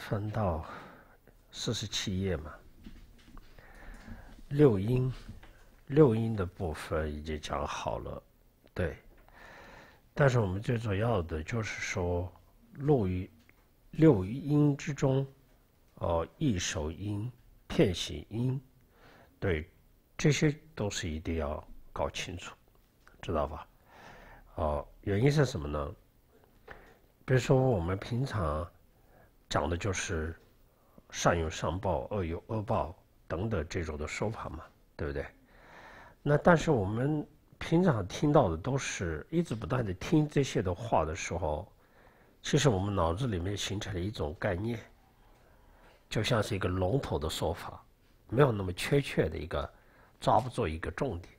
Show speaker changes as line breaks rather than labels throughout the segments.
翻到四十七页嘛，六音，六音的部分已经讲好了，对。但是我们最主要的就是说，录于六音之中，哦，一首音、片形音，对，这些都是一定要搞清楚，知道吧？哦，原因是什么呢？比如说我们平常。讲的就是善有善报、恶有恶报等等这种的说法嘛，对不对？那但是我们平常听到的都是一直不断的听这些的话的时候，其实我们脑子里面形成了一种概念，就像是一个笼统的说法，没有那么确切的一个抓不住一个重点，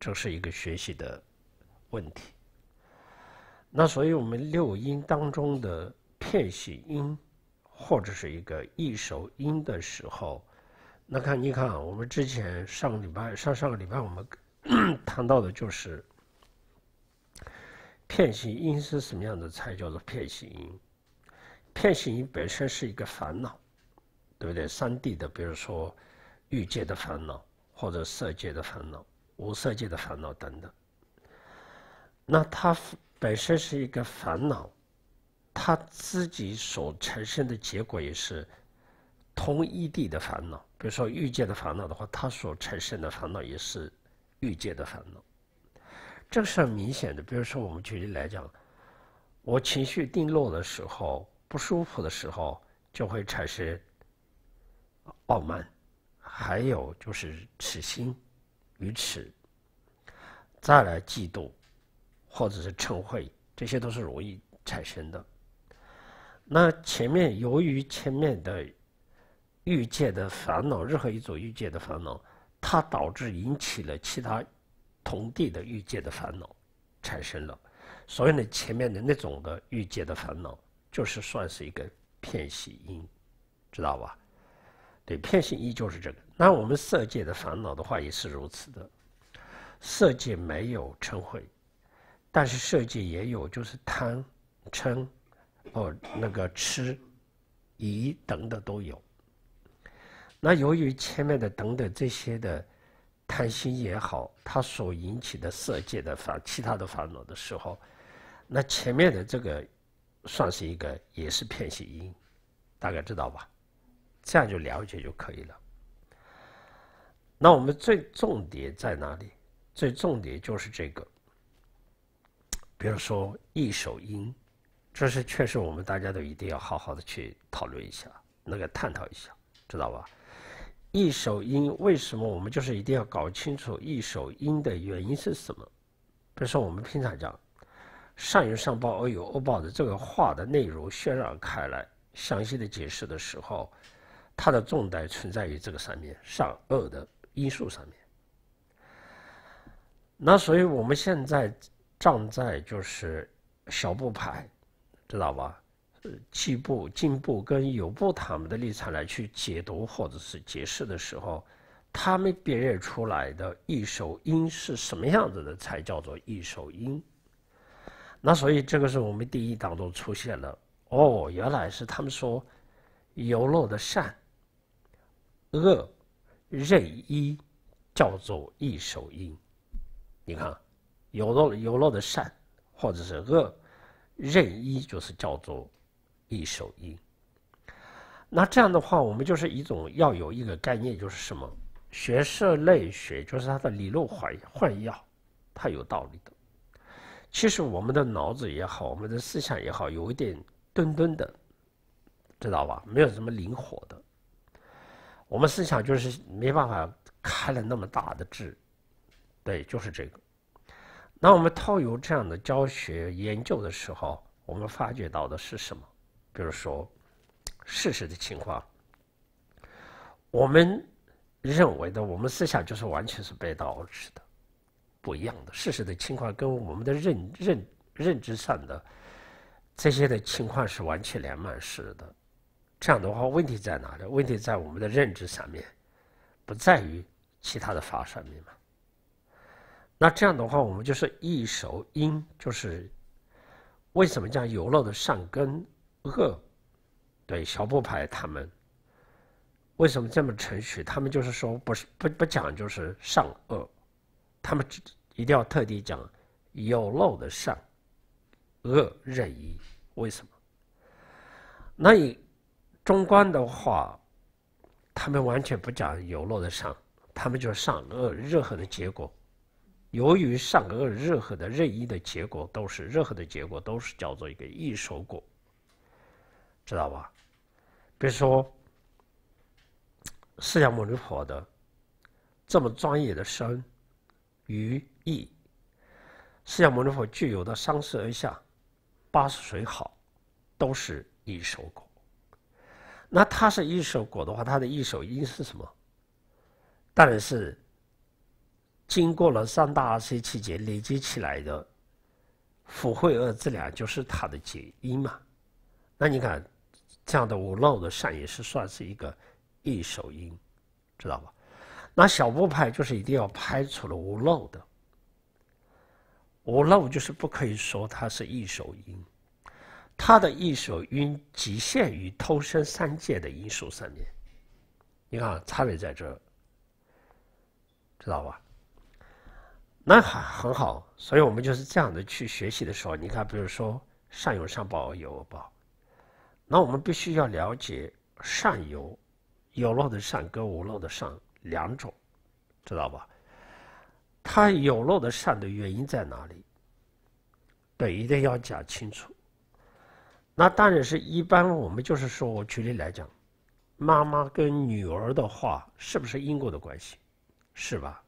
这是一个学习的问题。那所以我们六音当中的片系音。或者是一个易手音的时候，那看你看，我们之前上个礼拜、上上个礼拜我们 谈到的就是片形音是什么样的才叫做片形音？片形音本身是一个烦恼，对不对？三地的，比如说欲界的烦恼，或者色界的烦恼、无色界的烦恼等等。那它本身是一个烦恼。他自己所产生的结果也是同一地的烦恼。比如说，欲界的烦恼的话，他所产生的烦恼也是欲界的烦恼，这个是很明显的。比如说，我们举例来讲，我情绪定落的时候，不舒服的时候，就会产生傲慢，还有就是痴心、愚痴，再来嫉妒或者是嗔恚，这些都是容易产生的。那前面由于前面的欲界的烦恼，任何一种欲界的烦恼，它导致引起了其他同地的欲界的烦恼产生了，所以呢，前面的那种的欲界的烦恼，就是算是一个片性因，知道吧？对，片性因就是这个。那我们色界的烦恼的话也是如此的，色界没有嗔恚，但是色界也有，就是贪、嗔。哦，那个吃、疑等等都有。那由于前面的等等这些的贪心也好，它所引起的色界的烦其他的烦恼的时候，那前面的这个算是一个，也是偏心音，大概知道吧？这样就了解就可以了。那我们最重点在哪里？最重点就是这个，比如说一首音。这是确实，我们大家都一定要好好的去讨论一下，那个探讨一下，知道吧？一手阴，为什么我们就是一定要搞清楚一手阴的原因是什么？比如说，我们平常讲“善有善报，恶有恶报”的这个话的内容，渲染开来，详细的解释的时候，它的重点存在于这个上面，善恶的因素上面。那所以，我们现在站在就是小布排。知道吧？呃，基部、经部跟有部他们的立场来去解读或者是解释的时候，他们辨认出来的一首音是什么样子的才叫做一首音。那所以这个是我们第一当中出现了哦，原来是他们说，游乐的善、恶、任一叫做一首音。你看，游乐游乐的善或者是恶。任一就是叫做一手一。那这样的话，我们就是一种要有一个概念，就是什么？学社类学就是它的理论换换药，它有道理的。其实我们的脑子也好，我们的思想也好，有一点钝钝的，知道吧？没有什么灵活的。我们思想就是没办法开了那么大的智，对，就是这个。那我们套用这样的教学研究的时候，我们发掘到的是什么？比如说，事实的情况，我们认为的，我们思想就是完全是背道而驰的，不一样的。事实的情况跟我们的认认认知上的这些的情况是完全两码事的。这样的话，问题在哪里？问题在我们的认知上面，不在于其他的法上面嘛？那这样的话，我们就是一手阴，就是为什么讲有漏的善根恶？对小布牌他们为什么这么程序？他们就是说不是不不讲，就是善恶，他们一定要特地讲有漏的善恶任意，为什么？那你中观的话，他们完全不讲有漏的善，他们就是善恶任何的结果。由于上格任何的任意的结果都是，任何的结果都是叫做一个异手果，知道吧？比如说，释迦牟尼佛的这么专业的身、与意，释迦牟尼佛具有的三十而下八十水好，都是异手果。那他是一手果的话，他的异手因是什么？当然是。经过了三大阿僧奇劫累积起来的福慧恶资粮，就是它的结因嘛。那你看，这样的无漏的善也是算是一个一手因，知道吧？那小布派就是一定要拍出了无漏的，无漏就是不可以说它是一手因，它的一手因局限于投身三界的因素上面。你看差别在这，知道吧？那很很好，所以我们就是这样的去学习的时候，你看，比如说善有善报，恶有恶报，那我们必须要了解善有，有漏的善跟无漏的善两种，知道吧？它有漏的善的原因在哪里？对，一定要讲清楚。那当然是一般我们就是说，我举例来讲，妈妈跟女儿的话，是不是因果的关系？是吧？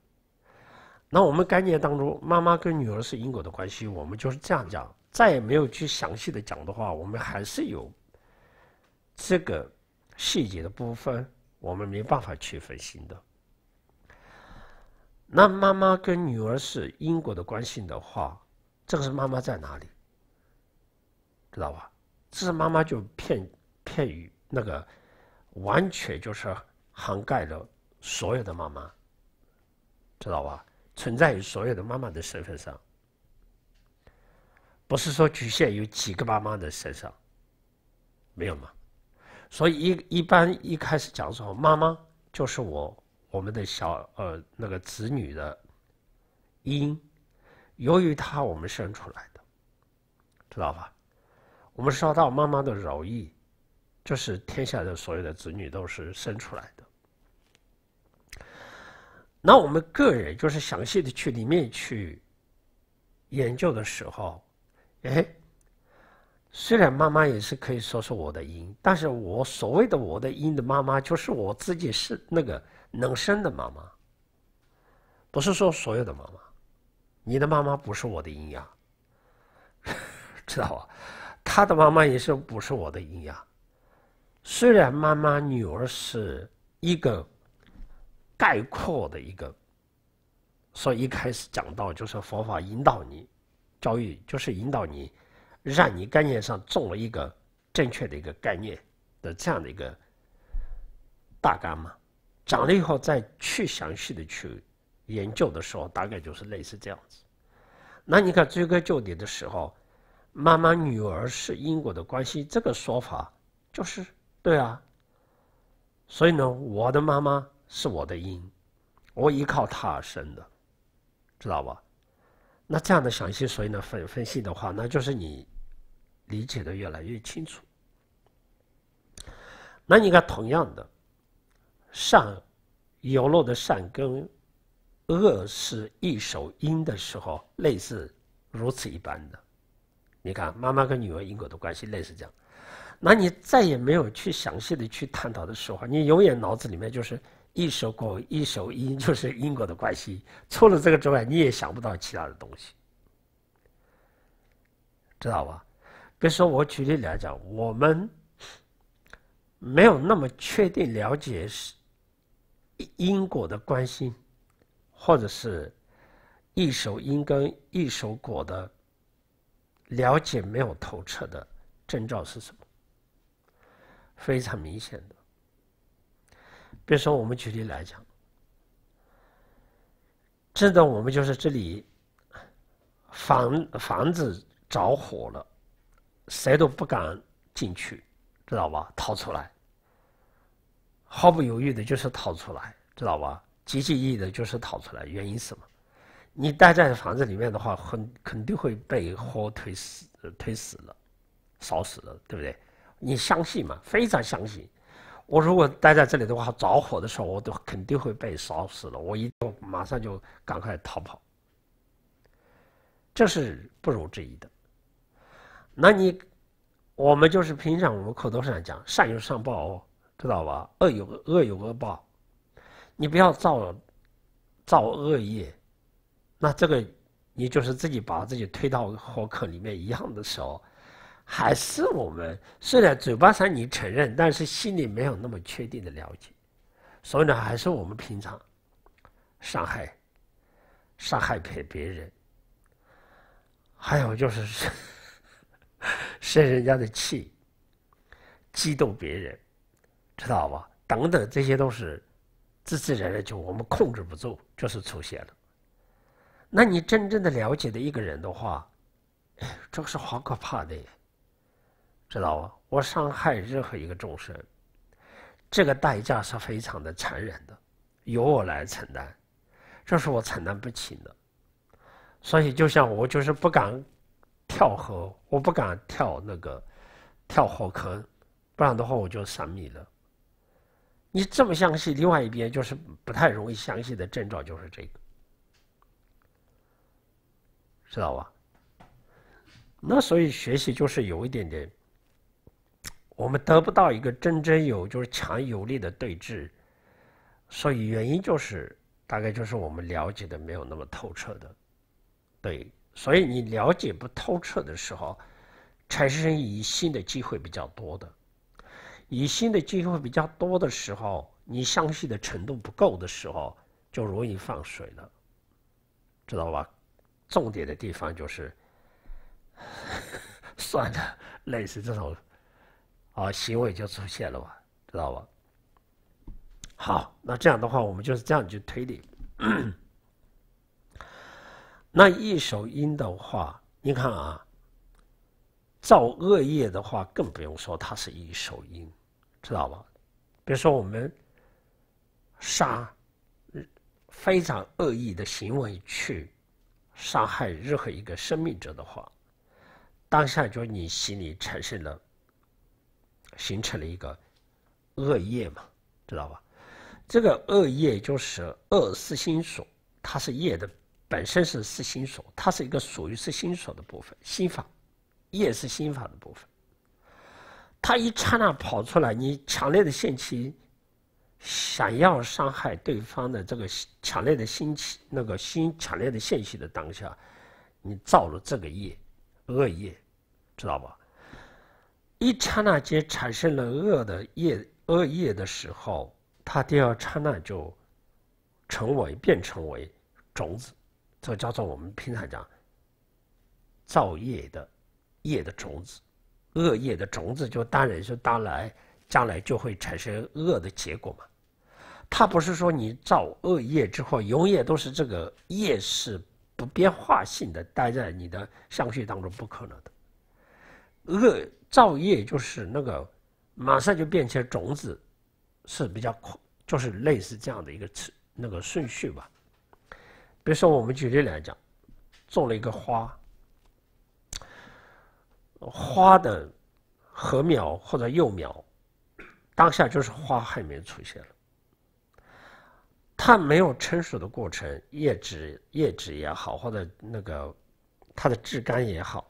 那我们概念当中，妈妈跟女儿是因果的关系，我们就是这样讲，再也没有去详细的讲的话，我们还是有这个细节的部分，我们没办法去分析的。那妈妈跟女儿是因果的关系的话，这个是妈妈在哪里？知道吧？这是妈妈就片片语那个，完全就是涵盖了所有的妈妈，知道吧？存在于所有的妈妈的身份上，不是说局限于几个妈妈的身上，没有吗？所以一一般一开始讲说，妈妈就是我我们的小呃那个子女的因，由于她我们生出来的，知道吧？我们说到妈妈的柔意，就是天下的所有的子女都是生出来。的。那我们个人就是详细的去里面去研究的时候，哎，虽然妈妈也是可以说是我的因，但是我所谓的我的因的妈妈，就是我自己是那个能生的妈妈，不是说所有的妈妈，你的妈妈不是我的因呀，知道吧？他的妈妈也是不是我的因呀？虽然妈妈女儿是一个。概括的一个，所以一开始讲到就是佛法引导你，教育就是引导你，让你概念上中了一个正确的一个概念的这样的一个大纲嘛。讲了以后再去详细的去研究的时候，大概就是类似这样子。那你看追根究底的时候，妈妈女儿是因果的关系，这个说法就是对啊。所以呢，我的妈妈。是我的因，我依靠它而生的，知道吧？那这样的详细，所以呢分分析的话，那就是你理解的越来越清楚。那你看，同样的善有漏的善根，恶是一首因的时候，类似如此一般的。你看，妈妈跟女儿因果的关系类似这样。那你再也没有去详细的去探讨的时候，你永远脑子里面就是。一首果，一首因，就是因果的关系。除了这个之外，你也想不到其他的东西，知道吧？比如说，我举例来讲，我们没有那么确定了解是因果的关系，或者是一手因跟一手果的了解没有透彻的征兆是什么？非常明显的。比如说我们举例来讲，真的，我们就是这里房房子着火了，谁都不敢进去，知道吧？逃出来，毫不犹豫的就是逃出来，知道吧？积极意义的就是逃出来。原因什么？你待在房子里面的话，很肯定会被火推死、推死了、烧死了，对不对？你相信吗？非常相信。我如果待在这里的话，着火的时候我都肯定会被烧死了。我一，马上就赶快逃跑，这是不容置疑的。那你，我们就是平常我们口头上讲善有善报哦，知道吧？恶有恶有恶报，你不要造造恶业，那这个你就是自己把自己推到火坑里面一样的时候，还是我们虽然嘴巴上你承认，但是心里没有那么确定的了解，所以呢，还是我们平常伤害、伤害别别人，还有就是 生人家的气、激动别人，知道吧？等等，这些都是自自然然就我们控制不住，就是出现了。那你真正的了解的一个人的话，这个是好可怕的。知道吧？我伤害任何一个众生，这个代价是非常的残忍的，由我来承担，这是我承担不起的。所以，就像我就是不敢跳河，我不敢跳那个跳火坑，不然的话我就丧命了。你这么相信，另外一边就是不太容易相信的征兆，就是这个，知道吧？那所以学习就是有一点点。我们得不到一个真正有，就是强有力的对峙，所以原因就是，大概就是我们了解的没有那么透彻的，对，所以你了解不透彻的时候，产生疑心的机会比较多的，疑心的机会比较多的时候，你相信的程度不够的时候，就容易放水了，知道吧？重点的地方就是，算的类似这种。啊，行为就出现了吧，知道吧？好，那这样的话，我们就是这样去推理。那一手阴的话，你看啊，造恶业的话，更不用说它是一手阴，知道吧？比如说，我们杀非常恶意的行为去伤害任何一个生命者的话，当下就你心里产生了。形成了一个恶业嘛，知道吧？这个恶业就是恶四心所，它是业的本身是四心所，它是一个属于四心所的部分心法，业是心法的部分。它一刹那跑出来，你强烈的限期。想要伤害对方的这个强烈的心气，那个心强烈的现起的当下，你造了这个业恶业，知道吧？一刹那间产生了恶的业，恶业的时候，它第二刹那就成为变成为种子，这叫做我们平常讲造业的业的种子，恶业的种子就当然就当来将来就会产生恶的结果嘛。它不是说你造恶业之后永远都是这个业是不变化性的待在你的相续当中不可能的恶。造叶就是那个，马上就变成种子，是比较快，就是类似这样的一个次那个顺序吧。比如说，我们举例来讲，种了一个花，花的禾苗或者幼苗，当下就是花还没出现了，它没有成熟的过程，叶子叶子也好，或者那个它的枝干也好，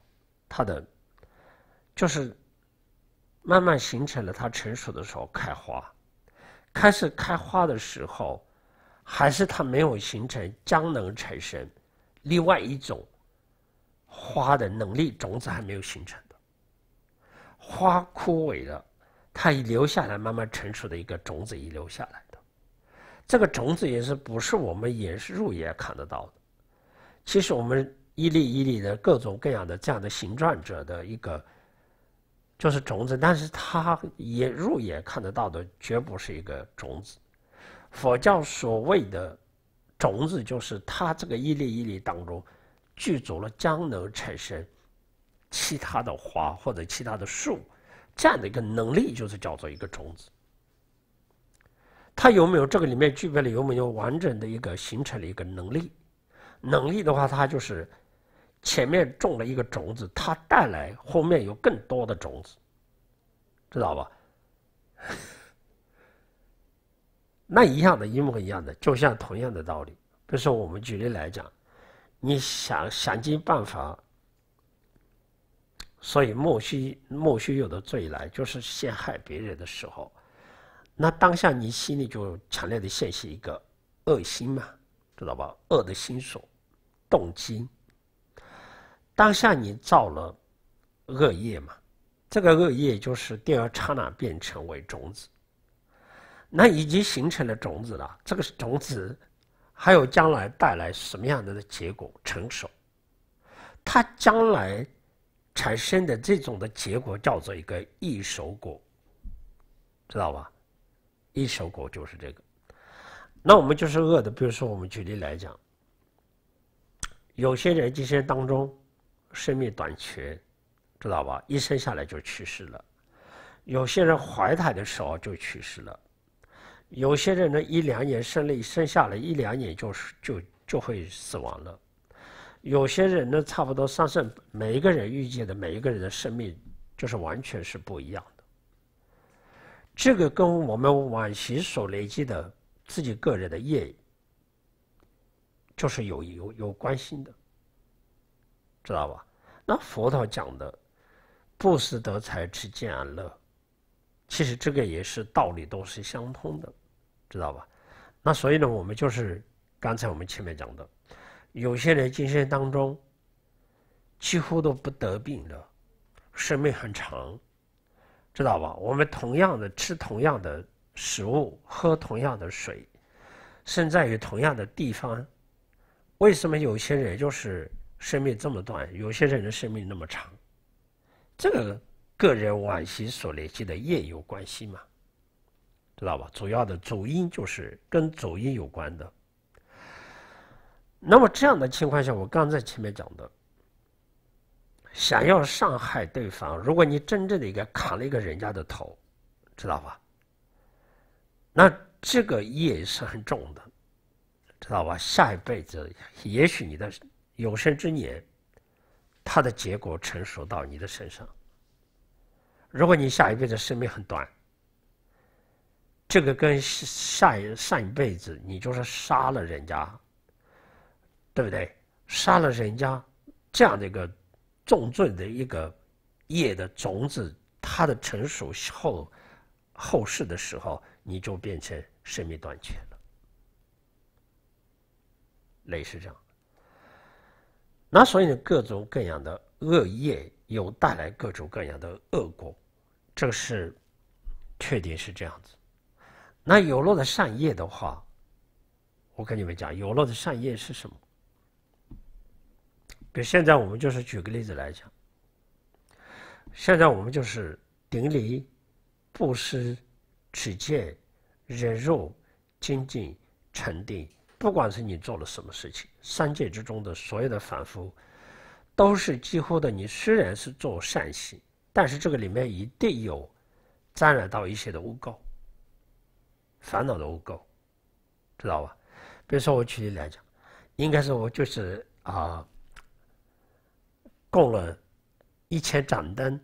它的。就是慢慢形成了，它成熟的时候开花，开始开花的时候，还是它没有形成将能产生另外一种花的能力，种子还没有形成的。花枯萎了，它遗留下来慢慢成熟的一个种子遗留下来的，这个种子也是不是我们也是肉眼看得到的？其实我们一粒一粒的各种各样的这样的形状者的一个。就是种子，但是它也入眼看得到的，绝不是一个种子。佛教所谓的种子，就是它这个一粒一粒当中具足了将能产生其他的花或者其他的树这样的一个能力，就是叫做一个种子。它有没有这个里面具备了有没有完整的一个形成了一个能力？能力的话，它就是。前面种了一个种子，它带来后面有更多的种子，知道吧？那一样的一模一样的，就像同样的道理。比如说，我们举例来讲，你想想尽办法，所以莫须莫须有的罪来，就是陷害别人的时候，那当下你心里就强烈的现起一个恶心嘛，知道吧？恶的心所动机。当下你造了恶业嘛？这个恶业就是第二刹那变成为种子。那已经形成了种子了，这个种子还有将来带来什么样的结果成熟？它将来产生的这种的结果叫做一个异熟果，知道吧？一熟果就是这个。那我们就是恶的，比如说我们举例来讲，有些人这些当中。生命短缺，知道吧？一生下来就去世了。有些人怀胎的时候就去世了。有些人呢，一两年生了一生下来一两年就就就会死亡了。有些人呢，差不多三十，每一个人遇见的每一个人的生命，就是完全是不一样的。这个跟我们往昔所累积的自己个人的业，就是有有有关系的。知道吧？那佛陀讲的“布施得财，持戒安乐”，其实这个也是道理，都是相通的，知道吧？那所以呢，我们就是刚才我们前面讲的，有些人今生当中几乎都不得病的，生命很长，知道吧？我们同样的吃同样的食物，喝同样的水，身在于同样的地方，为什么有些人就是？生命这么短，有些人的生命那么长，这个个人往昔所累积的业有关系吗？知道吧？主要的主因就是跟主因有关的。那么这样的情况下，我刚在前面讲的，想要伤害对方，如果你真正的一个砍了一个人家的头，知道吧？那这个业也是很重的，知道吧？下一辈子也许你的。有生之年，它的结果成熟到你的身上。如果你下一辈子生命很短，这个跟下一下一辈子，你就是杀了人家，对不对？杀了人家，这样的一个重罪的一个业的种子，它的成熟后后世的时候，你就变成生命短缺了。类似这样，那所以呢，各种各样的恶业有带来各种各样的恶果，这个是确定是这样子。那有了的善业的话，我跟你们讲，有了的善业是什么？比如现在我们就是举个例子来讲，现在我们就是顶礼、布施、持戒、忍辱、精进、沉定。不管是你做了什么事情，三界之中的所有的凡夫，都是几乎的。你虽然是做善行，但是这个里面一定有沾染到一些的污垢、烦恼的污垢，知道吧？比如说我举例来讲，应该是我就是啊，供了一千盏灯，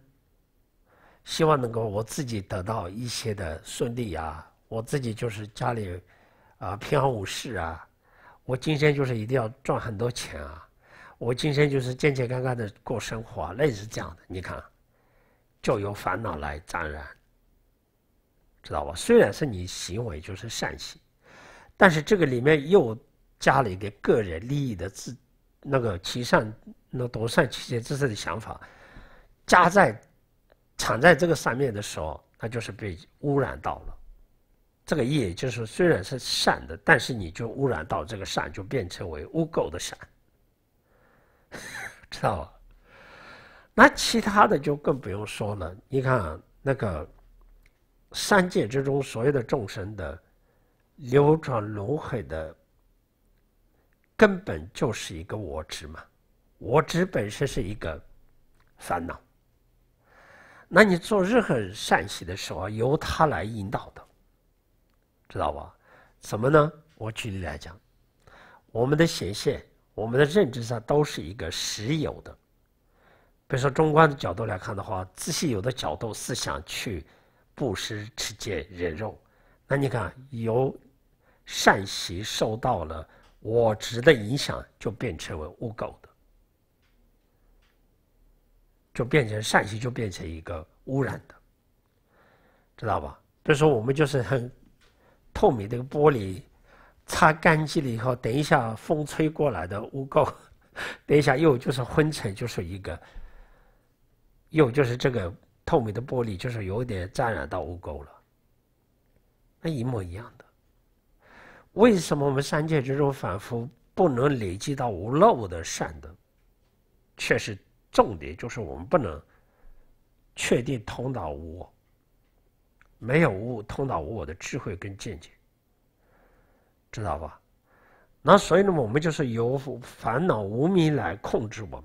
希望能够我自己得到一些的顺利啊。我自己就是家里。啊，平安无事啊！我今生就是一定要赚很多钱啊！我今生就是健健康康的过生活啊！似这样的，你看，就由烦恼来沾染，知道吧？虽然是你行为就是善行，但是这个里面又加了一个个人利益的自那个其善那独善其身自身的想法，加在、藏在这个上面的时候，它就是被污染到了。这个业就是虽然是善的，但是你就污染到这个善，就变成为污垢的善，知道吧？那其他的就更不用说了。你看那个三界之中所有的众生的流转轮回的根本就是一个我执嘛，我执本身是一个烦恼。那你做任何善习的时候，由他来引导的。知道吧？什么呢？我举例来讲，我们的显现，我们的认知上都是一个实有的。比如说，中观的角度来看的话，自信有的角度是想去布施、持戒、忍肉。那你看，由善习受到了我执的影响，就变成为污垢的，就变成善习，就变成一个污染的，知道吧？比如说，我们就是很。透明的玻璃擦干净了以后，等一下风吹过来的污垢，等一下又就是灰尘，就是一个又就是这个透明的玻璃就是有点沾染到污垢了，那一模一样的。为什么我们三界之中反复不能累积到无漏的善的，却是重点，就是我们不能确定通到无。没有无通达无我的智慧跟见解，知道吧？那所以呢，我们就是由烦恼无明来控制我们。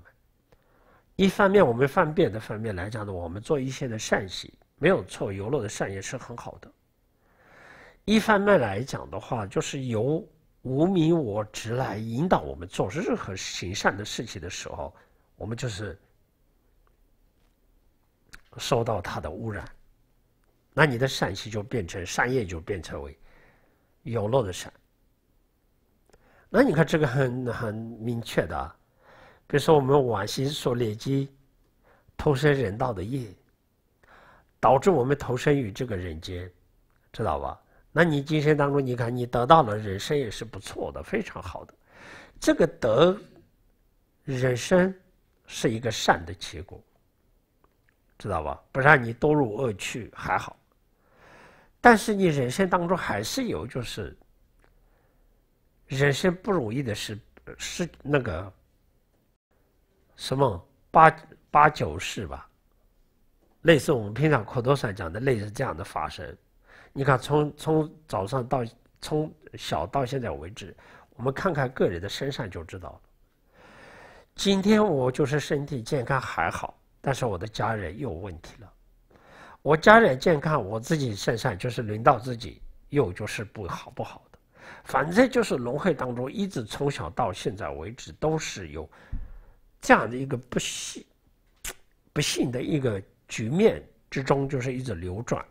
一方面，我们方便的方面来讲呢，我们做一些的善行没有错，游乐的善也是很好的。一方面来讲的话，就是由无名我执来引导我们做任何行善的事情的时候，我们就是受到它的污染。那你的善习就变成善业，就变成为有漏的善。那你看这个很很明确的，比如说我们往昔所累积投身人道的业，导致我们投身于这个人间，知道吧？那你今生当中，你看你得到了人生也是不错的，非常好的。这个得人生是一个善的结果，知道吧？不然你堕入恶趣还好。但是你人生当中还是有就是人生不如意的事，是那个什么八八九事吧，类似我们平常口头禅讲的类似这样的发生。你看，从从早上到从小到现在为止，我们看看个人的身上就知道了。今天我就是身体健康还好，但是我的家人又有问题了。我家人健康，我自己身上就是轮到自己又就是不好不好的，反正就是轮回当中一直从小到现在为止都是有这样的一个不幸、不幸的一个局面之中，就是一直流转。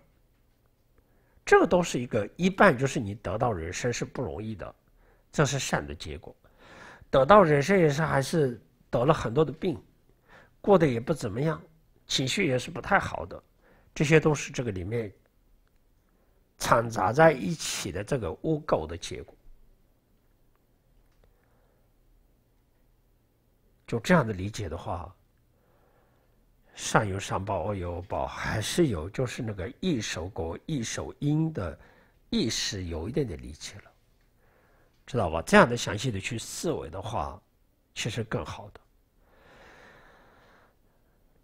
这都是一个一半，就是你得到人生是不容易的，这是善的结果；得到人生也是还是得了很多的病，过得也不怎么样，情绪也是不太好的。这些都是这个里面掺杂在一起的这个污垢的结果。就这样的理解的话，善有善报，恶有恶报，还是有，就是那个一手果一手因的意识有一点点理解了，知道吧？这样的详细的去思维的话，其实更好的。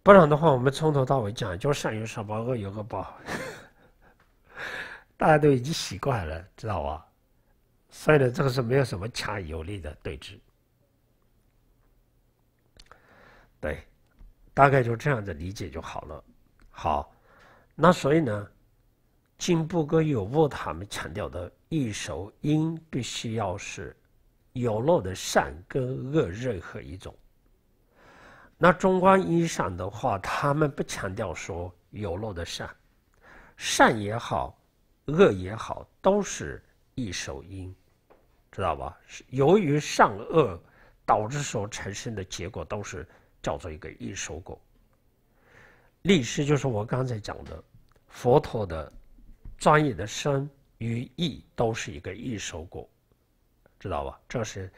不然的话，我们从头到尾讲就善有善报，恶有恶报，大家都已经习惯了，知道吧？所以呢，这个是没有什么强有力的对峙。对，大概就这样子理解就好了。好，那所以呢，进步跟有误，他们强调的一首因必须要是有漏的善跟恶任何一种。那中观义上的话，他们不强调说有漏的善，善也好，恶也好，都是一手因，知道吧？由于善恶导致所产生的结果，都是叫做一个一手果。历史就是我刚才讲的，佛陀的专业的生与意都是一个一手果，知道吧？这是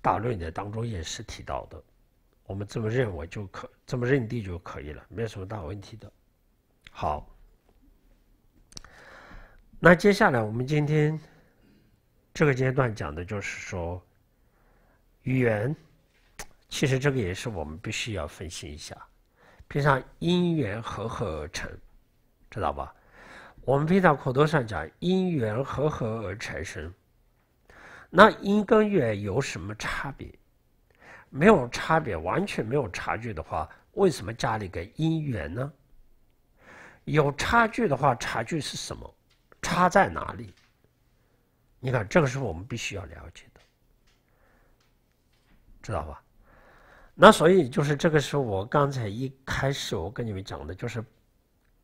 大论的当中也是提到的。我们这么认为就可这么认定就可以了，没有什么大问题的。好，那接下来我们今天这个阶段讲的就是说，缘，其实这个也是我们必须要分析一下。平常因缘和合而成，知道吧？我们平常口头上讲因缘和合而产生，那因跟缘有什么差别？没有差别，完全没有差距的话，为什么加了一个因缘呢？有差距的话，差距是什么？差在哪里？你看，这个是我们必须要了解的，知道吧？那所以就是，这个是我刚才一开始我跟你们讲的，就是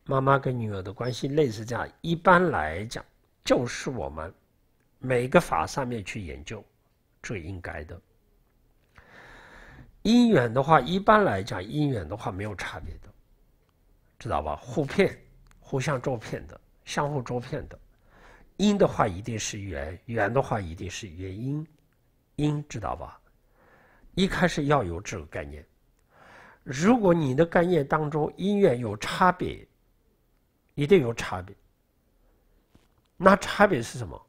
妈妈跟女儿的关系类似这样。一般来讲，就是我们每个法上面去研究最应该的。因缘的话，一般来讲，因缘的话没有差别的，知道吧？互骗、互相照骗的、相互照骗的，因的话一定是缘，缘的话一定是原因，因知道吧？一开始要有这个概念。如果你的概念当中因缘有差别，一定有差别。那差别是什么？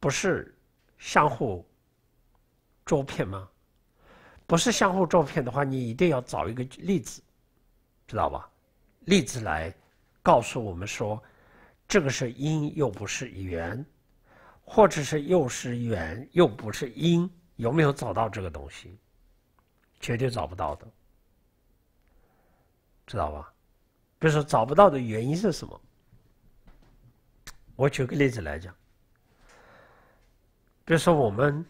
不是相互周骗吗？不是相互照片的话，你一定要找一个例子，知道吧？例子来告诉我们说，这个是因又不是缘，或者是又是缘又不是因，有没有找到这个东西？绝对找不到的，知道吧？比如说找不到的原因是什么？我举个例子来讲，比如说我们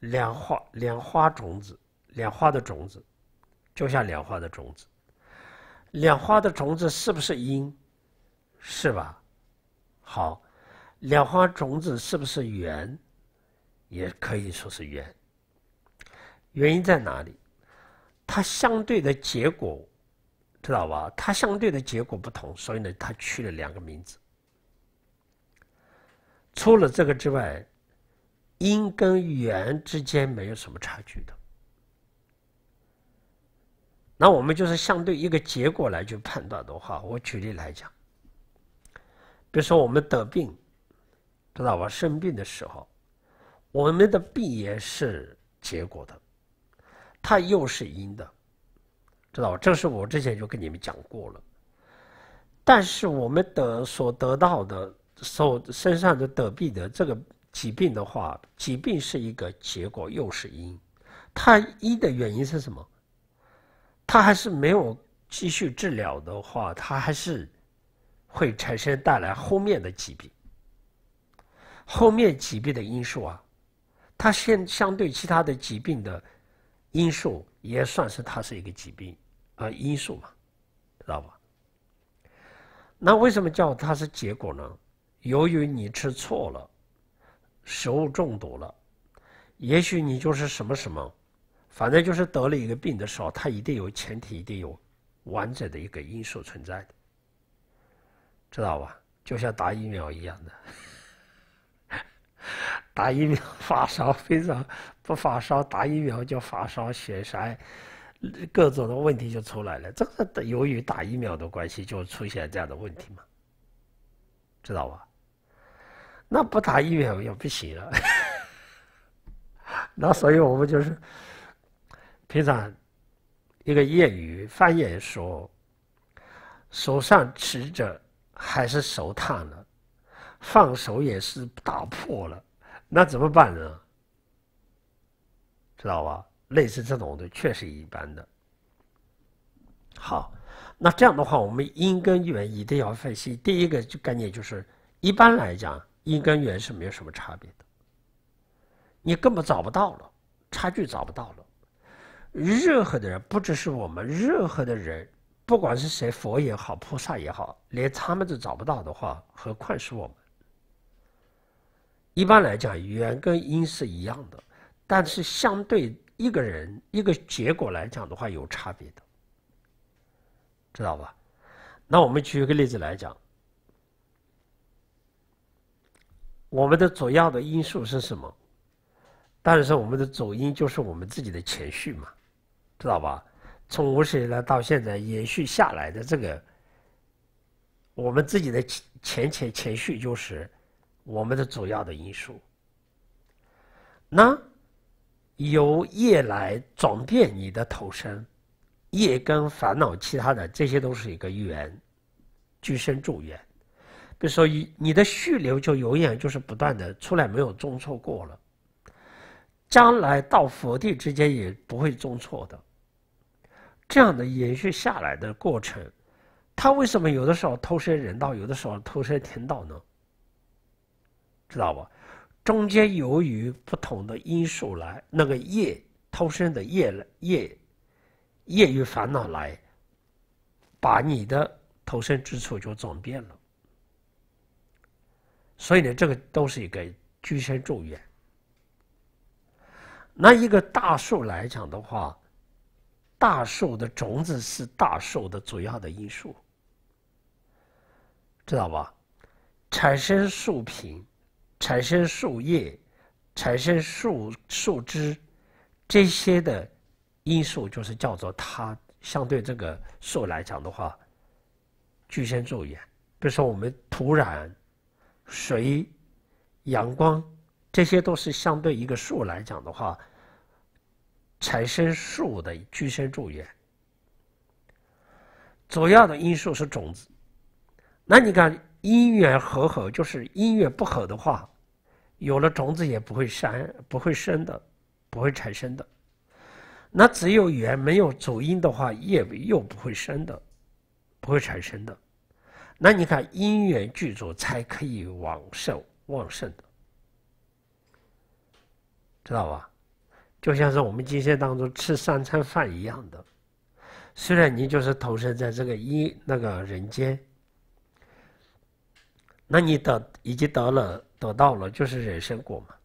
莲花莲花种子。莲花的种子，就像莲花的种子。莲花的种子是不是因，是吧？好，莲花种子是不是缘，也可以说是缘。原因在哪里？它相对的结果，知道吧？它相对的结果不同，所以呢，它取了两个名字。除了这个之外，因跟缘之间没有什么差距的。那我们就是相对一个结果来去判断的话，我举例来讲，比如说我们得病，知道吧？生病的时候，我们的病也是结果的，它又是因的，知道吧？这是我之前就跟你们讲过了。但是我们得所得到的、所身上的得病的这个疾病的话，疾病是一个结果，又是因，它因的原因是什么？他还是没有继续治疗的话，他还是会产生带来后面的疾病。后面疾病的因素啊，它现相对其他的疾病的因素，也算是它是一个疾病啊因素嘛，知道吧？那为什么叫它是结果呢？由于你吃错了，食物中毒了，也许你就是什么什么。反正就是得了一个病的时候，它一定有前提，一定有完整的一个因素存在的，知道吧？就像打疫苗一样的，打疫苗发烧非常，不发烧打疫苗就发烧、血栓，各种的问题就出来了。这个由于打疫苗的关系就出现这样的问题嘛，知道吧？那不打疫苗也不行啊，那所以我们就是。平常一个业余翻译说，手上持着还是手烫了，放手也是打破了，那怎么办呢？知道吧？类似这种的确实一般的。好，那这样的话，我们因根源一定要分析。第一个就概念就是，一般来讲，因根源是没有什么差别的，你根本找不到了，差距找不到了。任何的人，不只是我们，任何的人，不管是谁，佛也好，菩萨也好，连他们都找不到的话，何况是我们。一般来讲，缘跟因是一样的，但是相对一个人一个结果来讲的话，有差别的，知道吧？那我们举一个例子来讲，我们的主要的因素是什么？但是我们的主因就是我们自己的情绪嘛。知道吧？从五世纪到现在延续下来的这个，我们自己的前前前序就是我们的主要的因素。那由业来转变你的投生，业跟烦恼，其他的这些都是一个缘，居身助缘。比如说，你的续流就永远就是不断的出来，没有种错过了。将来到佛地之间也不会种错的。这样的延续下来的过程，他为什么有的时候投身人道，有的时候投身天道呢？知道吧？中间由于不同的因素来，那个业投身的业业业与烦恼来，把你的投身之处就转变了。所以呢，这个都是一个居身住缘。那一个大树来讲的话。大树的种子是大树的主要的因素，知道吧？产生树皮、产生树叶、产生树树枝，这些的因素就是叫做它相对这个树来讲的话，巨先助远。比如说我们土壤、水、阳光，这些都是相对一个树来讲的话。产生树的居生助缘，主要的因素是种子。那你看因缘和合，就是因缘不合的话，有了种子也不会生，不会生的，不会产生的。那只有缘没有主因的话，也又不会生的，不会产生的。那你看因缘具足才可以往生旺盛的，知道吧？就像是我们今天当中吃三餐饭一样的，虽然你就是投身在这个一那个人间，那你得已经得了得到了就是人生果嘛，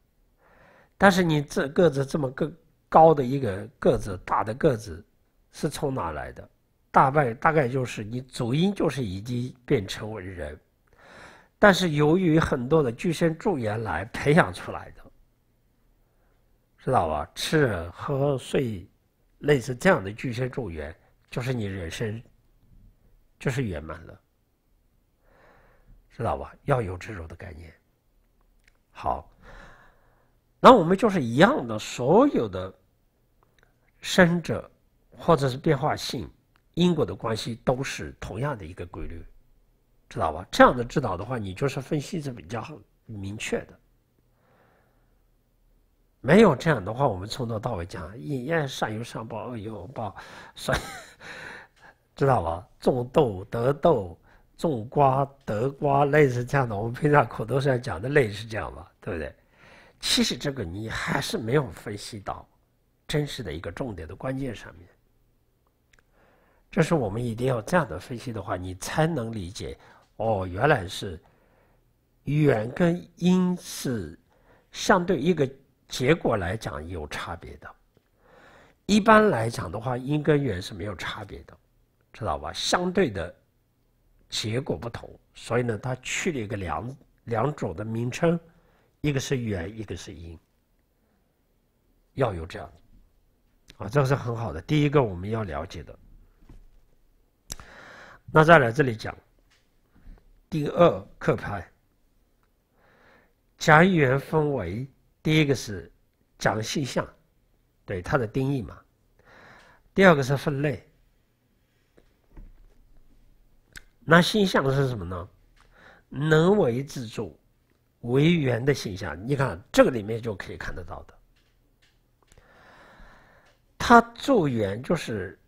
但是你这个子这么个高的一个个子大的个子是从哪来的？大概大概就是你主因就是已经变成为人，但是由于很多的具身助缘来培养出来的。知道吧？吃喝睡，类似这样的具身助缘，就是你人生，就是圆满的，知道吧？要有这种的概念。好，那我们就是一样的，所有的生者或者是变化性因果的关系，都是同样的一个规律，知道吧？这样的指导的话，你就是分析是比较明确的。没有这样的话，我们从头到尾讲：，因缘善有善报，恶有恶报，所以 知道吧？种豆得豆，种瓜得瓜，类似这样的，我们平常口头上讲的类似这样吧？对不对？其实这个你还是没有分析到真实的一个重点的关键上面。这是我们一定要这样的分析的话，你才能理解哦，原来是远跟因是相对一个。结果来讲有差别的，一般来讲的话，因跟缘是没有差别的，知道吧？相对的结果不同，所以呢，它去了一个两两种的名称，一个是缘，一个是因，要有这样啊，这个是很好的。第一个我们要了解的，那再来这里讲，第二课牌，讲缘分为。第一个是讲性象，对它的定义嘛。第二个是分类。那性象是什么呢？能为自住为缘的性象，你看这个里面就可以看得到的。它住缘就是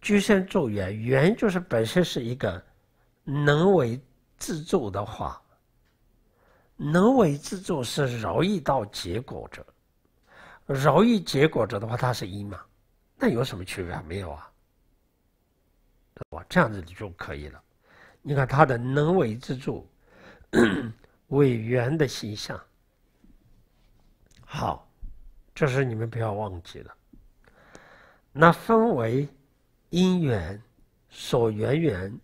居身住缘，缘就是本身是一个能为自住的话，能为自助是饶益到结果者，饶益结果者的话，它是一嘛？那有什么区别没有啊？我这样子就可以了。你看它的能为自助，为 缘的形象。好，这是你们不要忘记了。那分为因缘、所缘缘、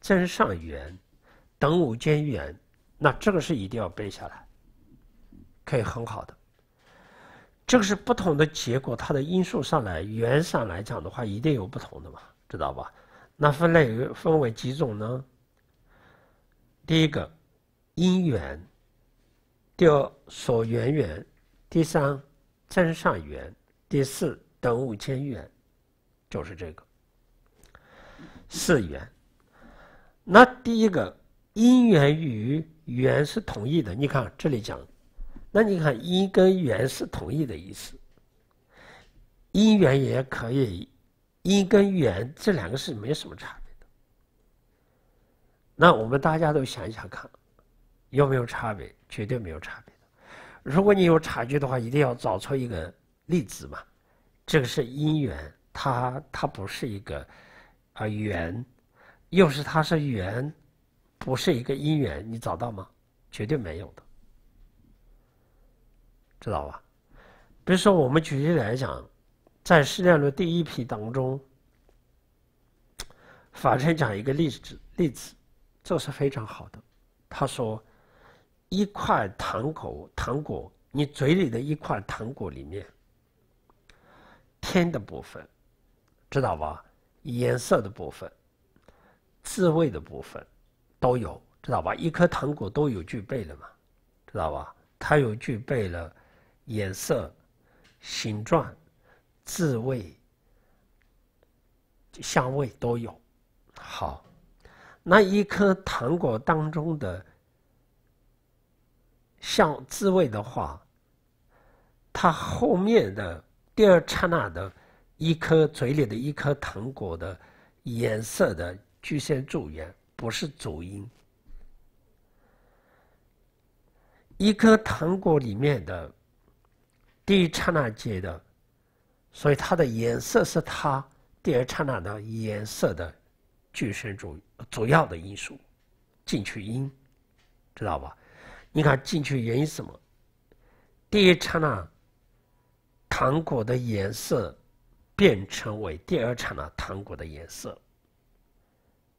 真上缘、等五间缘。那这个是一定要背下来，可以很好的。这个是不同的结果，它的因素上来、原上来讲的话，一定有不同的嘛，知道吧？那分类分为几种呢？第一个因缘，第二所缘缘，第三增上缘，第四等五间缘，就是这个四缘。那第一个。因缘与缘是同意的，你看这里讲，那你看因跟缘是同意的意思。因缘也可以，因跟缘这两个是没什么差别的。那我们大家都想一想看，有没有差别？绝对没有差别的。如果你有差距的话，一定要找出一个例子嘛。这个是因缘，它它不是一个，啊缘，又是它是缘。不是一个因缘，你找到吗？绝对没有的，知道吧？比如说，我们举例来讲，在《释量论》第一批当中，法师讲一个例子，例子这是非常好的。他说，一块糖果，糖果你嘴里的一块糖果里面，甜的部分，知道吧？颜色的部分，滋味的部分。都有知道吧？一颗糖果都有具备了嘛，知道吧？它有具备了颜色、形状、滋味、香味都有。好，那一颗糖果当中的像滋味的话，它后面的第二刹那的一颗嘴里的一颗糖果的颜色的聚现助缘。不是主因，一颗糖果里面的第一刹那间的，所以它的颜色是它第二刹那的颜色的具身主主要的因素进去因，知道吧？你看进去原因什么？第一刹那糖果的颜色变成为第二刹那糖果的颜色。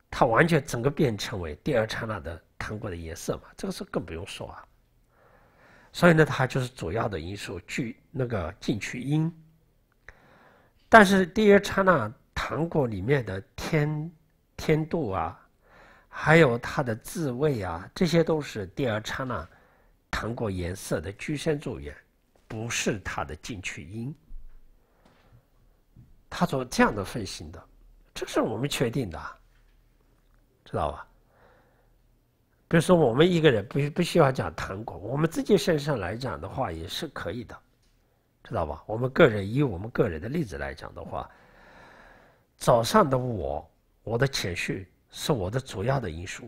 它完全整个变成为第二刹那的糖果的颜色嘛，这个是更不用说啊。所以呢，它就是主要的因素聚那个进去因。但是第二刹那糖果里面的天天度啊，还有它的滋味啊，这些都是第二刹那糖果颜色的居身助缘，不是它的进去因。它做这样的分型的，这是我们确定的。知道吧？比如说，我们一个人不不需要讲谈果，我们自己身上来讲的话也是可以的，知道吧？我们个人以我们个人的例子来讲的话，早上的我，我的情绪是我的主要的因素，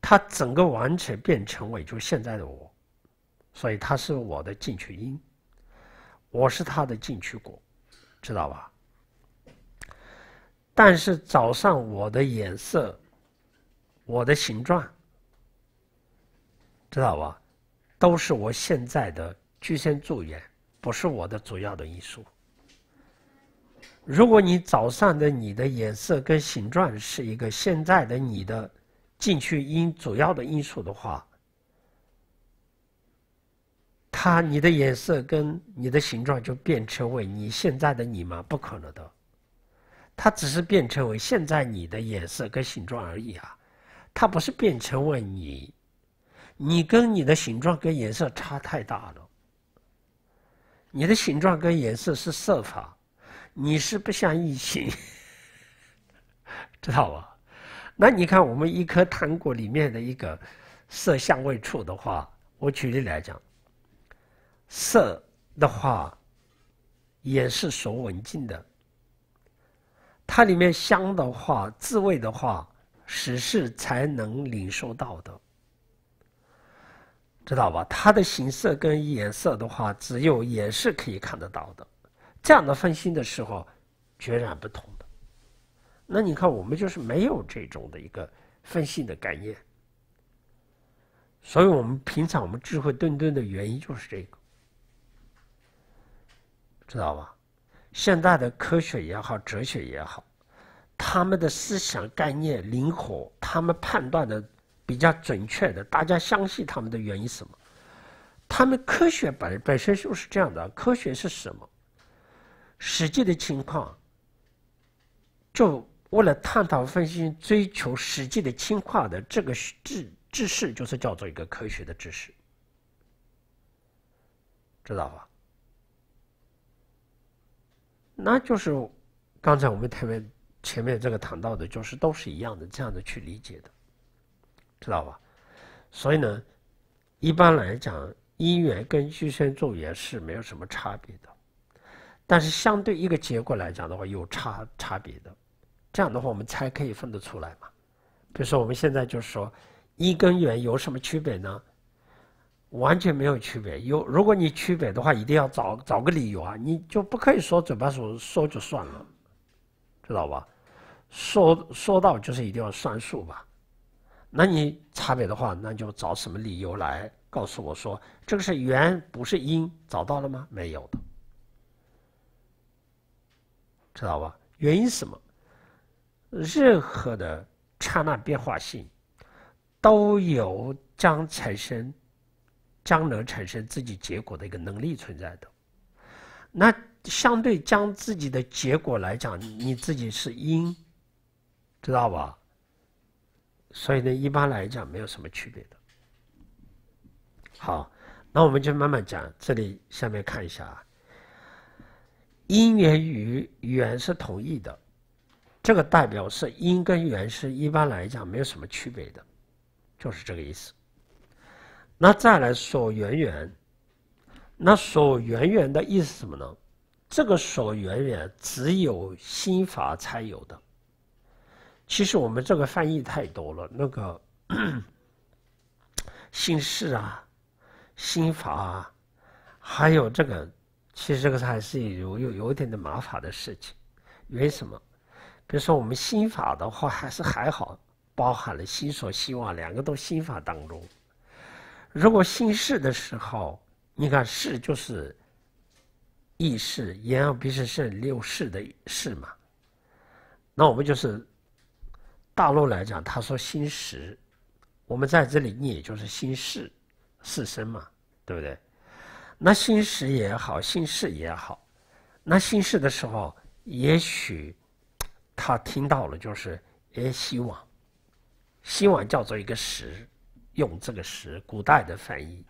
它整个完全变成为就现在的我，所以它是我的进取因，我是它的进取果，知道吧？但是早上我的颜色、我的形状，知道吧？都是我现在的居身助缘，不是我的主要的因素。如果你早上的你的颜色跟形状是一个现在的你的进去因主要的因素的话，它你的颜色跟你的形状就变成为你现在的你吗？不可能的。它只是变成为现在你的颜色跟形状而已啊，它不是变成为你，你跟你的形状跟颜色差太大了。你的形状跟颜色是色法，你是不像异性，知道吧？那你看我们一颗糖果里面的一个色相位处的话，我举例来讲，色的话也是属文静的。它里面香的话，滋味的话，只是才能领受到的，知道吧？它的形色跟颜色的话，只有也是可以看得到的。这样的分析的时候，截然不同的。那你看，我们就是没有这种的一个分析的概念，所以我们平常我们智慧顿顿的原因就是这个，知道吧？现代的科学也好，哲学也好，他们的思想概念灵活，他们判断的比较准确的，大家相信他们的原因什么？他们科学本本身就是这样的。科学是什么？实际的情况，就为了探讨、分析、追求实际的情况的这个知知识，就是叫做一个科学的知识，知道吧？那就是刚才我们特别前面这个谈到的，就是都是一样的，这样的去理解的，知道吧？所以呢，一般来讲，因缘跟聚身众缘是没有什么差别的，但是相对一个结果来讲的话，有差差别的，这样的话我们才可以分得出来嘛。比如说我们现在就是说，因跟缘有什么区别呢？完全没有区别。有，如果你区别的话，一定要找找个理由啊！你就不可以说嘴巴说说就算了，知道吧？说说到就是一定要算数吧？那你差别的话，那就找什么理由来告诉我说这个是缘不是因？找到了吗？没有的，知道吧？原因什么？任何的刹那变化性都有将产生。将能产生自己结果的一个能力存在的，那相对将自己的结果来讲，你自己是因，知道吧？所以呢，一般来讲没有什么区别的。好，那我们就慢慢讲。这里下面看一下啊，因缘与缘是同意的，这个代表是因跟缘是一般来讲没有什么区别的，就是这个意思。那再来说圆圆，那说圆圆的意思是什么呢？这个说圆圆只有心法才有的。其实我们这个翻译太多了，那个 心事啊、心法啊，还有这个，其实这个还是有有有点的麻烦的事情。为什么？比如说我们心法的话，还是还好，包含了心所希望两个都心法当中。如果姓氏的时候，你看“氏”就是意事，言而鼻是是六事的事嘛。那我们就是大陆来讲，他说姓石，我们在这里念，就是姓氏，四声嘛，对不对？那姓石也好，姓氏也好，那姓氏的时候，也许他听到了，就是也希望，希望叫做一个“石。用这个“时”古代的翻译。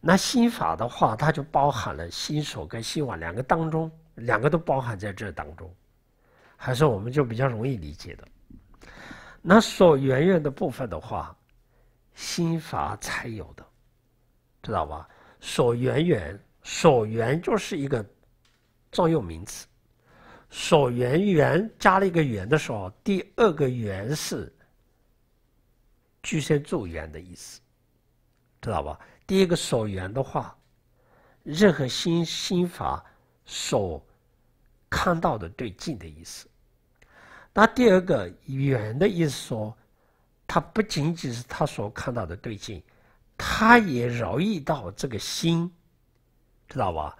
那心法的话，它就包含了心手跟心网两个当中，两个都包含在这当中，还是我们就比较容易理解的。那所圆圆的部分的话，心法才有的，知道吧？“所圆圆”“所圆”就是一个专用名词，“所圆圆”加了一个“圆”的时候，第二个“圆”是。具身助缘的意思，知道吧？第一个所缘的话，任何心心法所看到的对境的意思。那第二个缘的意思说，它不仅仅是他所看到的对境，他也饶益到这个心，知道吧？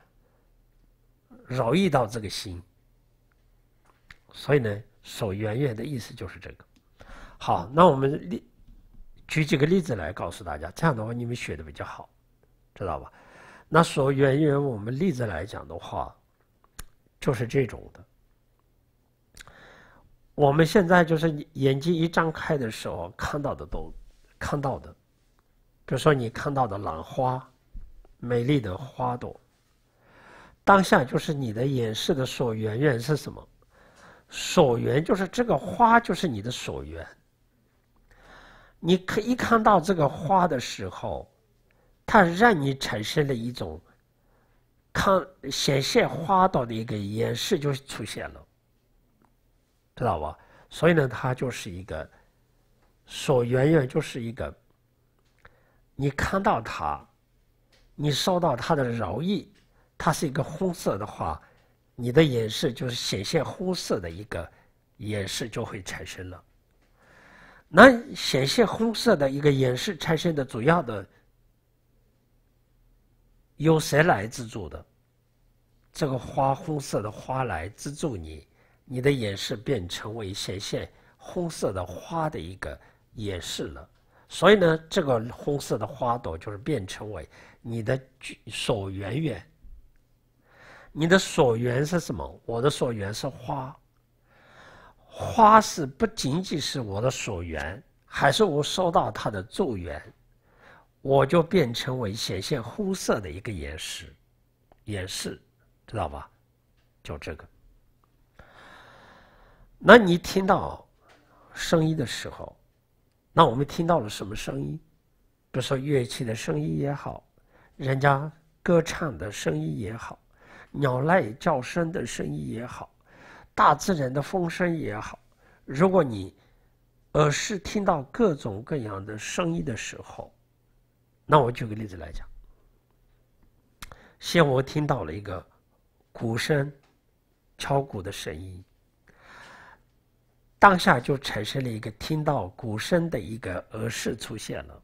饶益到这个心。所以呢，所缘缘的意思就是这个。好，那我们立。举几个例子来告诉大家，这样的话你们学的比较好，知道吧？那所缘缘，我们例子来讲的话，就是这种的。我们现在就是眼睛一张开的时候看到的都看到的，比如说你看到的兰花，美丽的花朵。当下就是你的演示的所缘缘是什么？所缘就是这个花，就是你的所缘。你可一看到这个花的时候，它让你产生了一种看显现花朵的一个演示就出现了，知道吧？所以呢，它就是一个，所远远就是一个，你看到它，你受到它的饶意，它是一个红色的话，你的演示就是显现红色的一个演示就会产生了。那显现红色的一个演示产生的主要的，由谁来资助的？这个花红色的花来资助你，你的演示变成为显现红色的花的一个演示了。所以呢，这个红色的花朵就是变成为你的所缘缘。你的所缘是什么？我的所缘是花。花是不仅仅是我的所缘，还是我收到他的助缘，我就变成为显现红色的一个岩石，岩石，知道吧？就这个。那你听到声音的时候，那我们听到了什么声音？比如说乐器的声音也好，人家歌唱的声音也好，鸟类叫声的声音也好。大自然的风声也好，如果你耳识听到各种各样的声音的时候，那我举个例子来讲，先我听到了一个鼓声，敲鼓的声音，当下就产生了一个听到鼓声的一个耳饰出现了。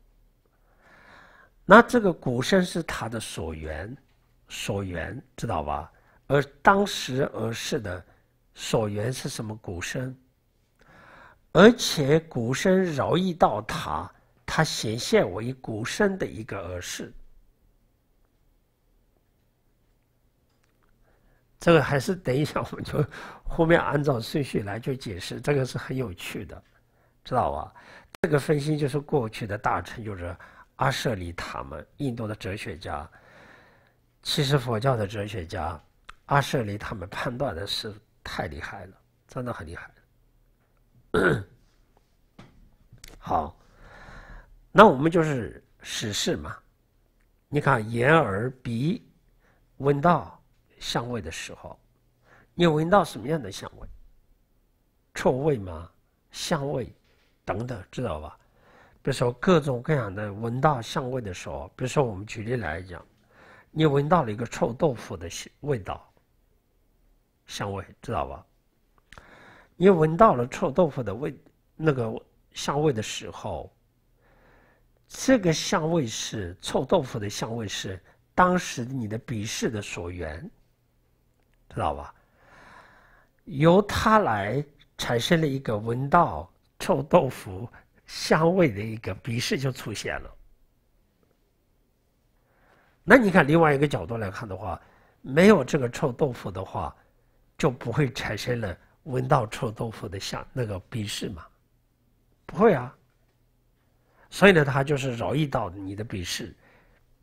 那这个鼓声是它的所缘，所缘知道吧？而当时耳饰的。所缘是什么？鼓声，而且鼓声饶益到他，他显现为鼓声的一个耳饰。这个还是等一下，我们就后面按照顺序来就解释。这个是很有趣的，知道吧？这个分析就是过去的大臣，就是阿舍利塔们，印度的哲学家，其实佛教的哲学家阿舍利他们判断的是。太厉害了，真的很厉害。好，那我们就是史事嘛。你看，眼、耳、鼻闻到香味的时候，你闻到什么样的香味？臭味吗？香味等等，知道吧？比如说各种各样的闻到香味的时候，比如说我们举例来讲，你闻到了一个臭豆腐的味道。香味知道吧？你闻到了臭豆腐的味，那个香味的时候，这个香味是臭豆腐的香味是当时你的鼻视的所缘，知道吧？由它来产生了一个闻到臭豆腐香味的一个鼻视就出现了。那你看另外一个角度来看的话，没有这个臭豆腐的话。就不会产生了闻到臭豆腐的香那个鄙视嘛？不会啊。所以呢，他就是容易到你的鄙视，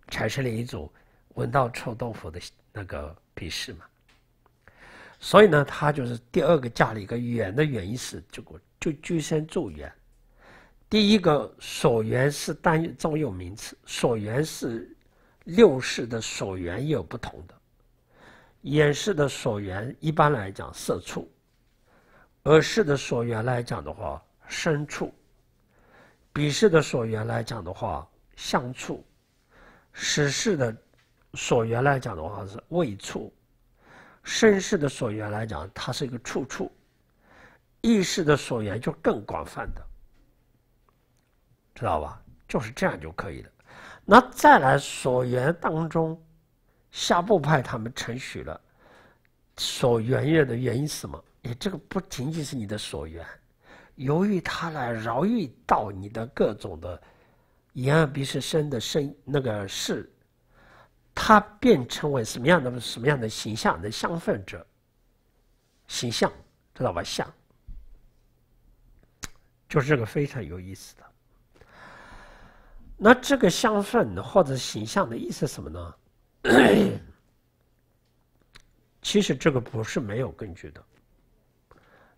产生了一种闻到臭豆腐的那个鄙视嘛。所以呢，他就是第二个加了一个“远”的原因是，这个就居身助缘。第一个“所缘”是单专有名词，“所缘”是六世的“所缘”也有不同的。眼饰的所缘一般来讲色触，耳视的所缘来讲的话身触，鼻视的所缘来讲的话相触，识视的所缘来讲的话是位触，身世的所缘来讲它是一个触处，意识的所缘就更广泛的，知道吧？就是这样就可以的。那再来所缘当中。下部派他们成许了，所缘缘的原因是什么？哎，这个不仅仅是你的所缘，由于他来饶遇到你的各种的，言而必是身的身那个事，他变成为什么样的什么样的形象的相分者形象，知道吧？像，就是这个非常有意思的。那这个相分或者形象的意思什么呢？其实这个不是没有根据的，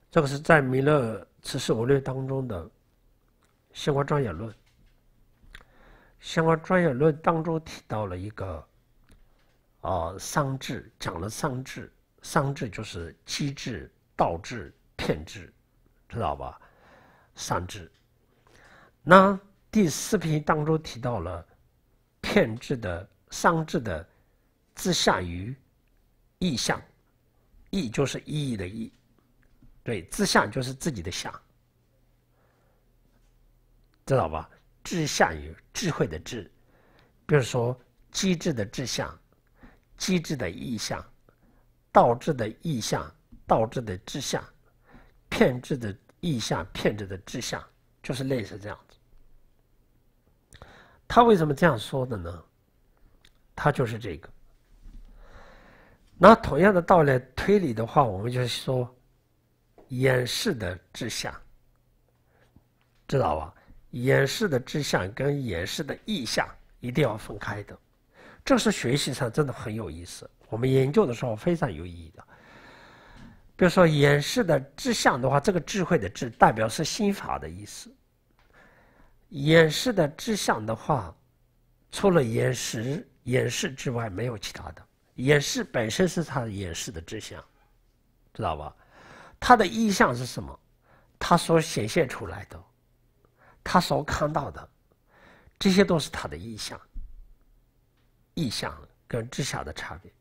这个是在弥勒此四五略》当中的相关专业论，相关专业论当中提到了一个啊商制，讲了商制，商制就是机制、道制、骗制，知道吧？商制。那第四篇当中提到了骗制的商制的。志向于意向，意就是意义的意，对，志向就是自己的相，知道吧？志向愚，智慧的智，比如说机智的智向，机智的意向，倒智的意向，倒智的志向，骗智的意向，骗智的志向，就是类似这样子。他为什么这样说的呢？他就是这个。那同样的道理推理的话，我们就说，演示的志向，知道吧？演示的志向跟演示的意向一定要分开的，这是学习上真的很有意思。我们研究的时候非常有意义的。比如说演示的志向的话，这个智慧的智代表是心法的意思。演示的志向的话，除了演示演示之外，没有其他的。也是本身是他演示的志向，知道吧？他的意向是什么？他所显现出来的，他所看到的，这些都是他的意向。意象跟志向的差别。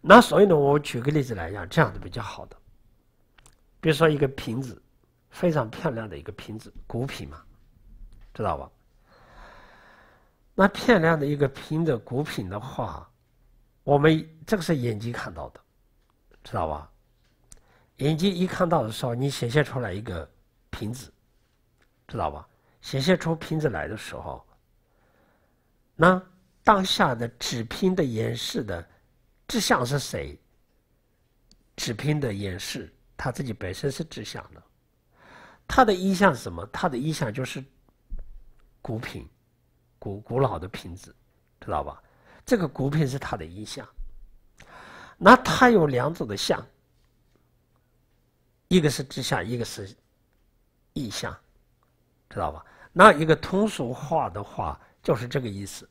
那所以呢，我举个例子来讲，这样的比较好的，比如说一个瓶子，非常漂亮的一个瓶子，古品嘛，知道吧？那漂亮的一个瓶子，古品的话。我们这个是眼睛看到的，知道吧？眼睛一看到的时候，你显现出来一个瓶子，知道吧？显现出瓶子来的时候，那当下的纸瓶的演示的志向是谁？纸瓶的演示他自己本身是志向的，他的意象是什么？他的意象就是古品，古古老的瓶子，知道吧？这个骨品是它的意象，那它有两种的象，一个是直向，一个是意象，知道吧？那一个通俗化的话就是这个意思：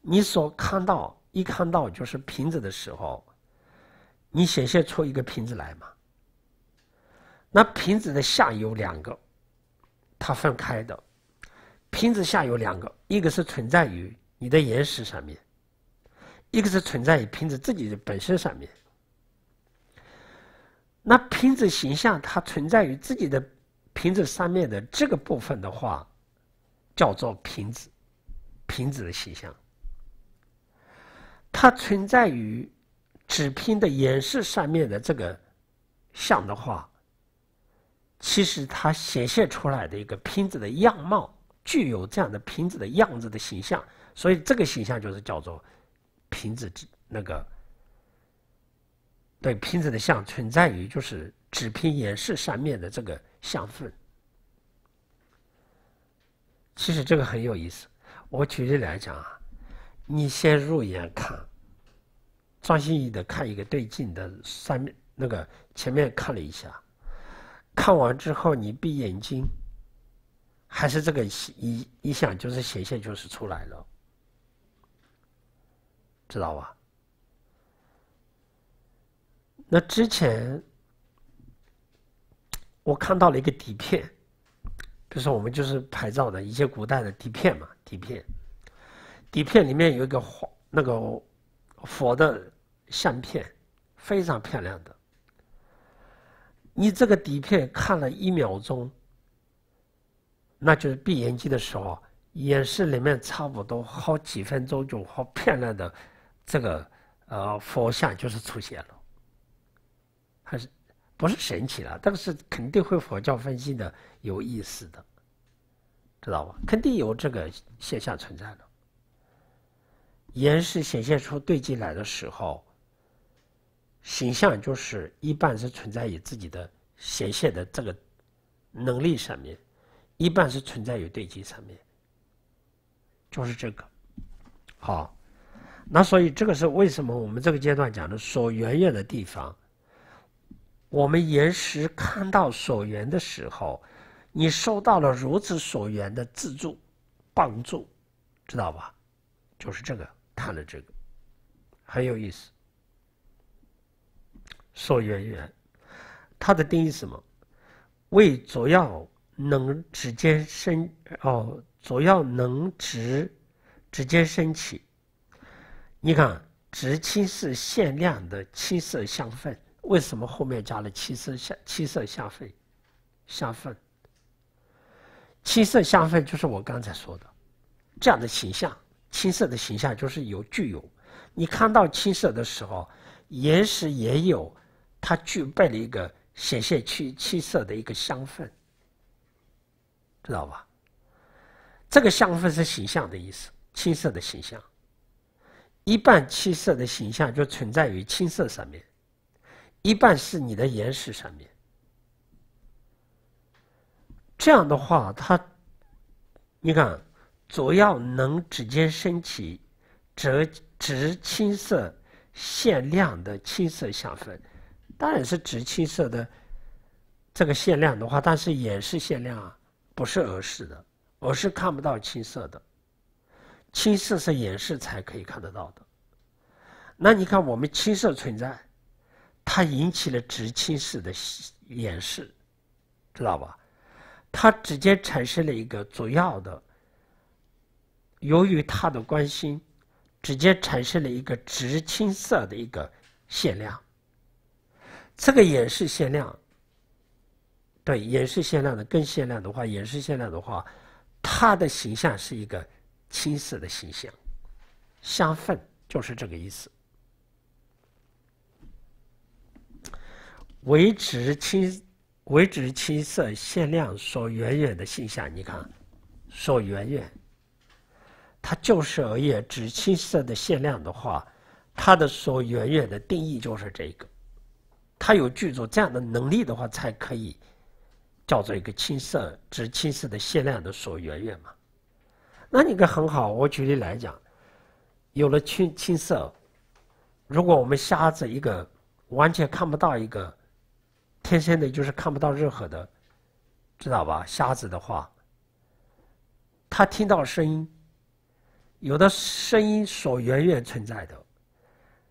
你所看到一看到就是瓶子的时候，你显现出一个瓶子来嘛？那瓶子的下有两个，它分开的，瓶子下有两个，一个是存在于你的岩石上面。一个是存在于瓶子自己的本身上面，那瓶子形象它存在于自己的瓶子上面的这个部分的话，叫做瓶子，瓶子的形象。它存在于纸拼的演示上面的这个像的话，其实它显现出来的一个瓶子的样貌，具有这样的瓶子的样子的形象，所以这个形象就是叫做。瓶子之那个，对瓶子的像存在于就是纸屏衍射上面的这个像份。其实这个很有意思。我举例来讲啊，你先入眼看，专心艺的看一个对镜的上面那个前面看了一下，看完之后你闭眼睛，还是这个一一想就是斜线就是出来了。知道吧？那之前我看到了一个底片，就是我们就是拍照的一些古代的底片嘛，底片。底片里面有一个画那个佛的相片，非常漂亮的。你这个底片看了一秒钟，那就是闭眼睛的时候，也是里面差不多好几分钟就好漂亮的。这个呃，佛像就是出现了，还是不是神奇了？但是肯定会佛教分析的有意思的，知道吧？肯定有这个现象存在的。岩石显现出堆积来的时候，形象就是一半是存在于自己的显现的这个能力上面，一半是存在于堆积上面，就是这个，好。那所以，这个是为什么我们这个阶段讲的所缘缘的地方，我们延时看到所缘的时候，你受到了如此所缘的资助帮助，知道吧？就是这个，看了这个很有意思。所缘缘，它的定义是什么？为主要能直接升哦，主要能直直接升起。你看，“直青是限量的七色香氛，为什么后面加了“七色香七色香氛？香氛，七色香氛就是我刚才说的这样的形象，青色的形象就是有具有。你看到青色的时候，岩石也有它具备了一个显现七七色的一个香氛，知道吧？这个“香氛是形象的意思，青色的形象。一半青色的形象就存在于青色上面，一半是你的岩石上面。这样的话，它，你看，主要能直接升起，折直青色限量的青色相分，当然是直青色的，这个限量的话，但是也是限量啊，不是儿时的，我是看不到青色的。青色是演示才可以看得到的，那你看我们青色存在，它引起了直青色的显示，知道吧？它直接产生了一个主要的，由于它的关心，直接产生了一个直青色的一个限量。这个演示限量，对演示限量的更限量的话，演示限量的话，它的形象是一个。青色的形象，相分就是这个意思。为指青，为指青色限量所远远的形象，你看，所远远，它就是而言指青色的限量的话，它的所远远的定义就是这个。它有具足这样的能力的话，才可以叫做一个青色指青色的限量的所远远嘛。那你个很好，我举例来讲，有了青青色，如果我们瞎子一个完全看不到一个天生的就是看不到任何的，知道吧？瞎子的话，他听到声音，有的声音所远远存在的，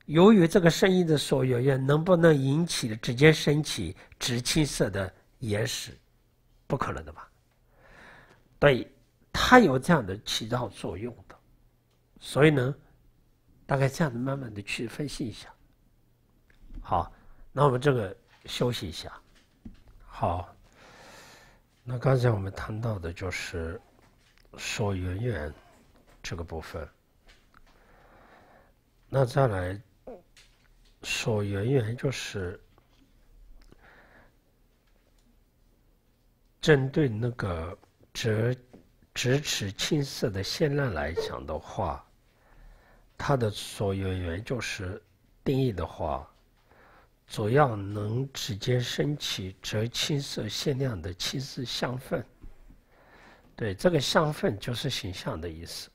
由于这个声音的所远远能不能引起的直接升起直青色的岩石，不可能的吧？对。它有这样的起到作用的，所以呢，大概这样子慢慢的去分析一下。好，那我们这个休息一下。好，那刚才我们谈到的就是说圆圆这个部分。那再来说圆圆，就是针对那个折直尺青色的限量来讲的话，它的所有元就是定义的话，主要能直接升起折青色限量的青色相分。对，这个相分就是形象的意思。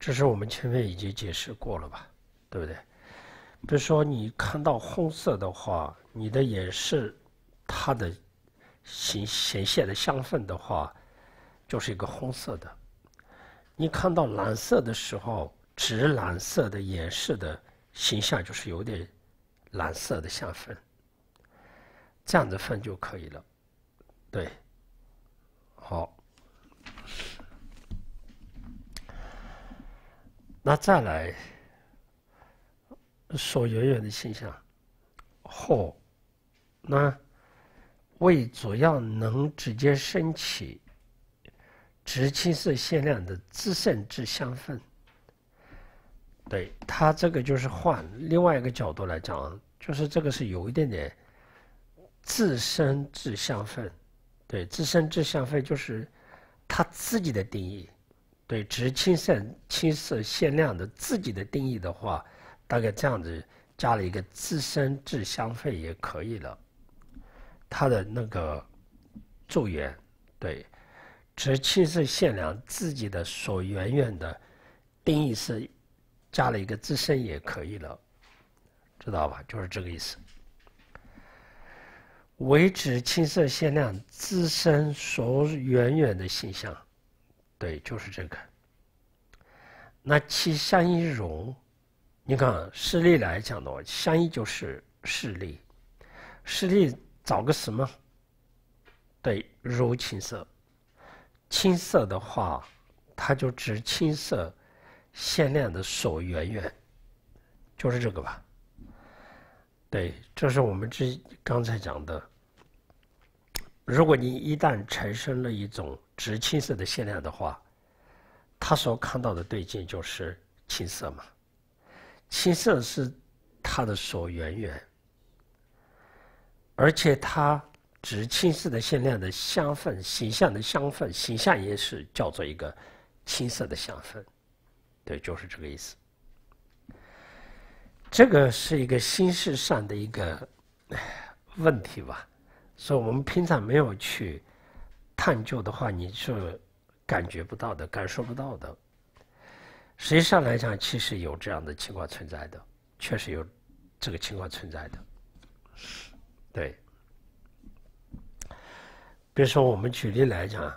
这是我们前面已经解释过了吧？对不对？比如说你看到红色的话，你的也是它的形显现的相分的话。就是一个红色的，你看到蓝色的时候，直蓝色的演示的形象就是有点蓝色的像分，这样子分就可以了。对，好，那再来说圆圆的形象，后，那胃主要能直接升起。植青色限量的自身制香氛，对它这个就是换另外一个角度来讲，就是这个是有一点点自身制香氛，对自身制香氛就是他自己的定义，对植青色青色限量的自己的定义的话，大概这样子加了一个自身制香氛也可以了，他的那个助缘，对。只青色限量自己的所远远的定义是加了一个自身也可以了，知道吧？就是这个意思。为持青色限量自身所远远的形象，对，就是这个。那其相应容，你看势力来讲的话，相应就是势力，势力找个什么？对，如青色。青色的话，它就指青色限量的所圆圆，就是这个吧？对，这是我们之刚才讲的。如果你一旦产生了一种直青色的限量的话，他所看到的对镜就是青色嘛？青色是他的所圆圆，而且他。指青色的限量的香氛，形象的香氛，形象也是叫做一个青色的香氛，对，就是这个意思。这个是一个形式上的一个问题吧，所以我们平常没有去探究的话，你是感觉不到的，感受不到的。实际上来讲，其实有这样的情况存在的，确实有这个情况存在的，是，对。比如说，我们举例来讲，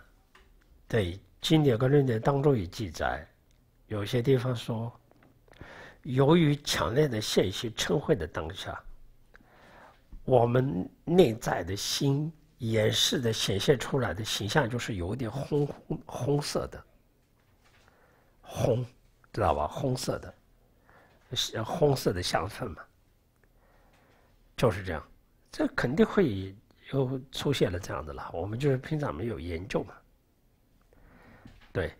在经典跟论典当中有记载，有些地方说，由于强烈的现息称谓的当下，我们内在的心掩示的显现出来的形象就是有点红红色的红，知道吧？红色的，红色的相分嘛，就是这样，这肯定会。都出现了这样的了，我们就是平常没有研究嘛。对，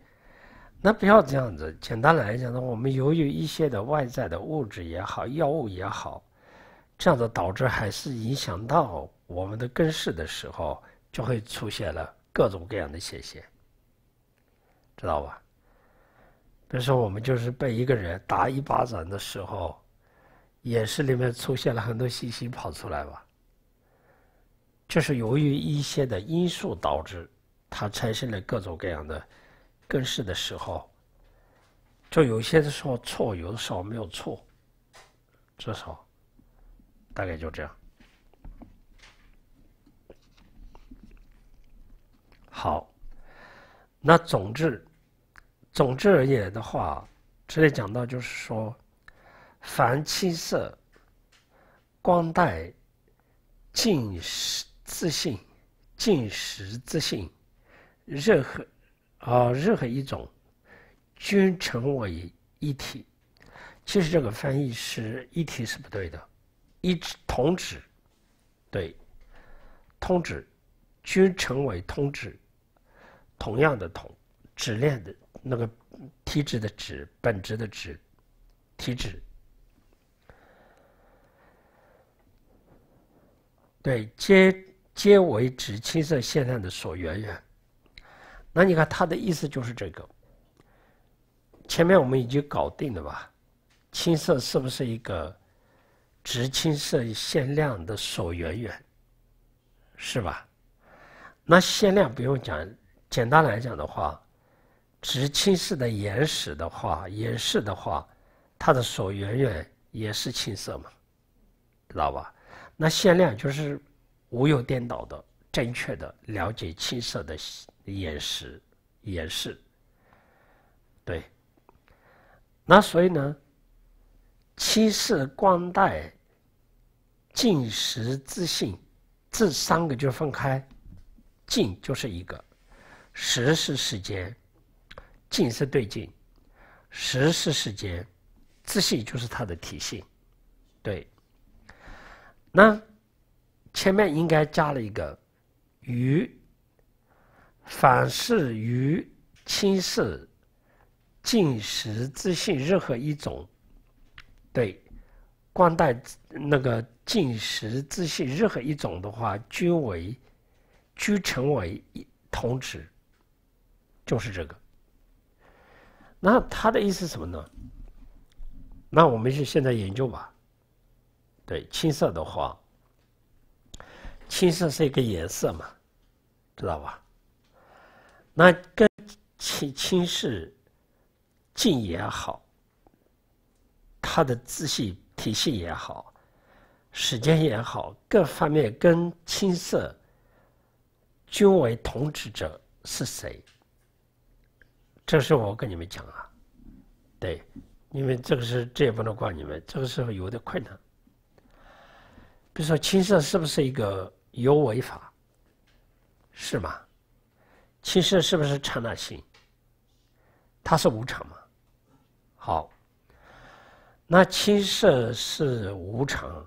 那不要这样子。简单来讲呢，我们由于一些的外在的物质也好，药物也好，这样子导致还是影响到我们的根式的时候，就会出现了各种各样的显现，知道吧？比如说，我们就是被一个人打一巴掌的时候，眼识里面出现了很多信息跑出来吧。这是由于一些的因素导致它产生了各种各样的根式的时候，就有些的时候错，有的时候没有错，至少大概就这样。好，那总之，总之而言的话，这里讲到就是说，凡七色光带近视。自信、进食、自信，任何啊，任何一种，均成为一体。其实这个翻译是“一体”是不对的，“一指通指”对，通指均成为通指，同样的“同，质量的那个体指的指，本质的指，体指对接。皆为直青色限量的锁圆圆，那你看他的意思就是这个。前面我们已经搞定了吧？青色是不是一个直青色限量的锁圆圆？是吧？那限量不用讲，简单来讲的话，直青色的岩石的话，岩石的话，它的锁圆圆也是青色嘛，知道吧？那限量就是。无有颠倒的、正确的了解七色的眼识，演示，对。那所以呢，七色光带、净识自信，这三个就分开。净就是一个，识是时间，净是对镜，识是时间，自信就是它的体性，对。那。前面应该加了一个“于”，凡是于青色、近实自信任何一种，对，光带那个近实自信任何一种的话，均为、均成为同质，就是这个。那他的意思什么呢？那我们是现在研究吧，对青色的话。青色是一个颜色嘛，知道吧？那跟青青是近也好，他的自信体系也好，时间也好，各方面跟青色均为同质者是谁？这是我跟你们讲啊，对，因为这个是这也不能怪你们，这个时候有点困难。比如说青色是不是一个？有违法是吗？青色是不是刹那性？它是无常吗？好，那青色是无常，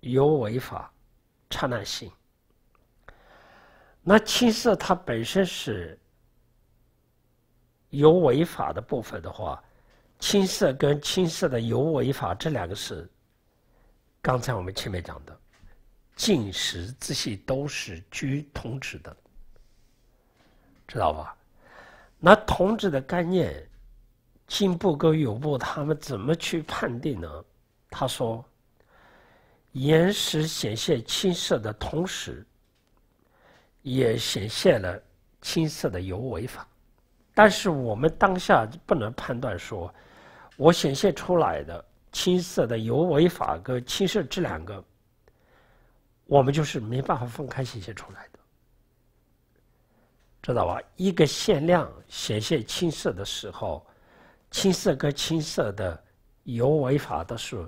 有违法，刹那性。那青色它本身是有违法的部分的话，青色跟青色的有违法这两个是刚才我们前面讲的。进食这些都是居同治的，知道吧？那同治的概念，进步跟有不，他们怎么去判定呢？他说，岩石显现青色的同时，也显现了青色的有为法，但是我们当下不能判断说，我显现出来的青色的有为法跟青色这两个。我们就是没办法分开显现出来的，知道吧？一个限量显现青色的时候，青色跟青色的有违法的是，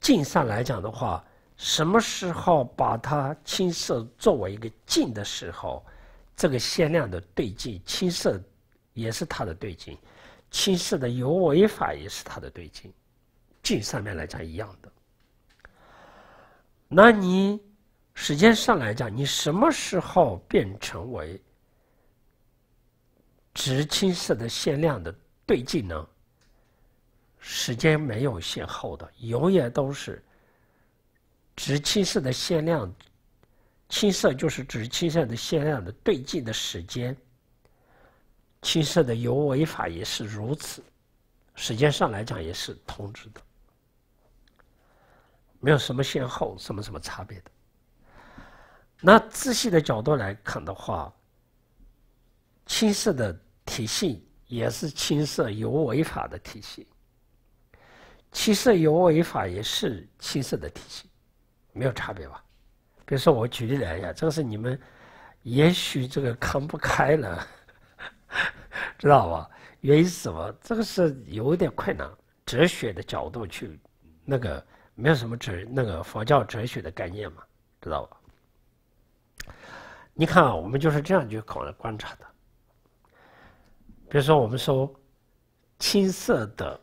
近上来讲的话，什么时候把它青色作为一个近的时候，这个限量的对镜青色也是它的对镜，青色的有违法也是它的对镜，近上面来讲一样的。那你时间上来讲，你什么时候变成为直青色的限量的对进呢？时间没有先后的，永远都是直青色的限量。青色就是指青色的限量的对进的时间。青色的有为法也是如此，时间上来讲也是同质的。没有什么先后，什么什么差别的。那自信的角度来看的话，青色的体系也是青色，有违法的体系；，青色有违法也是青色的体系，没有差别吧？比如说我举例例下，这个是你们也许这个看不开了，知道吧？原因是什么？这个是有点困难，哲学的角度去那个。没有什么哲那个佛教哲学的概念嘛，知道吧？你看啊，我们就是这样去观观察的。比如说，我们说青色的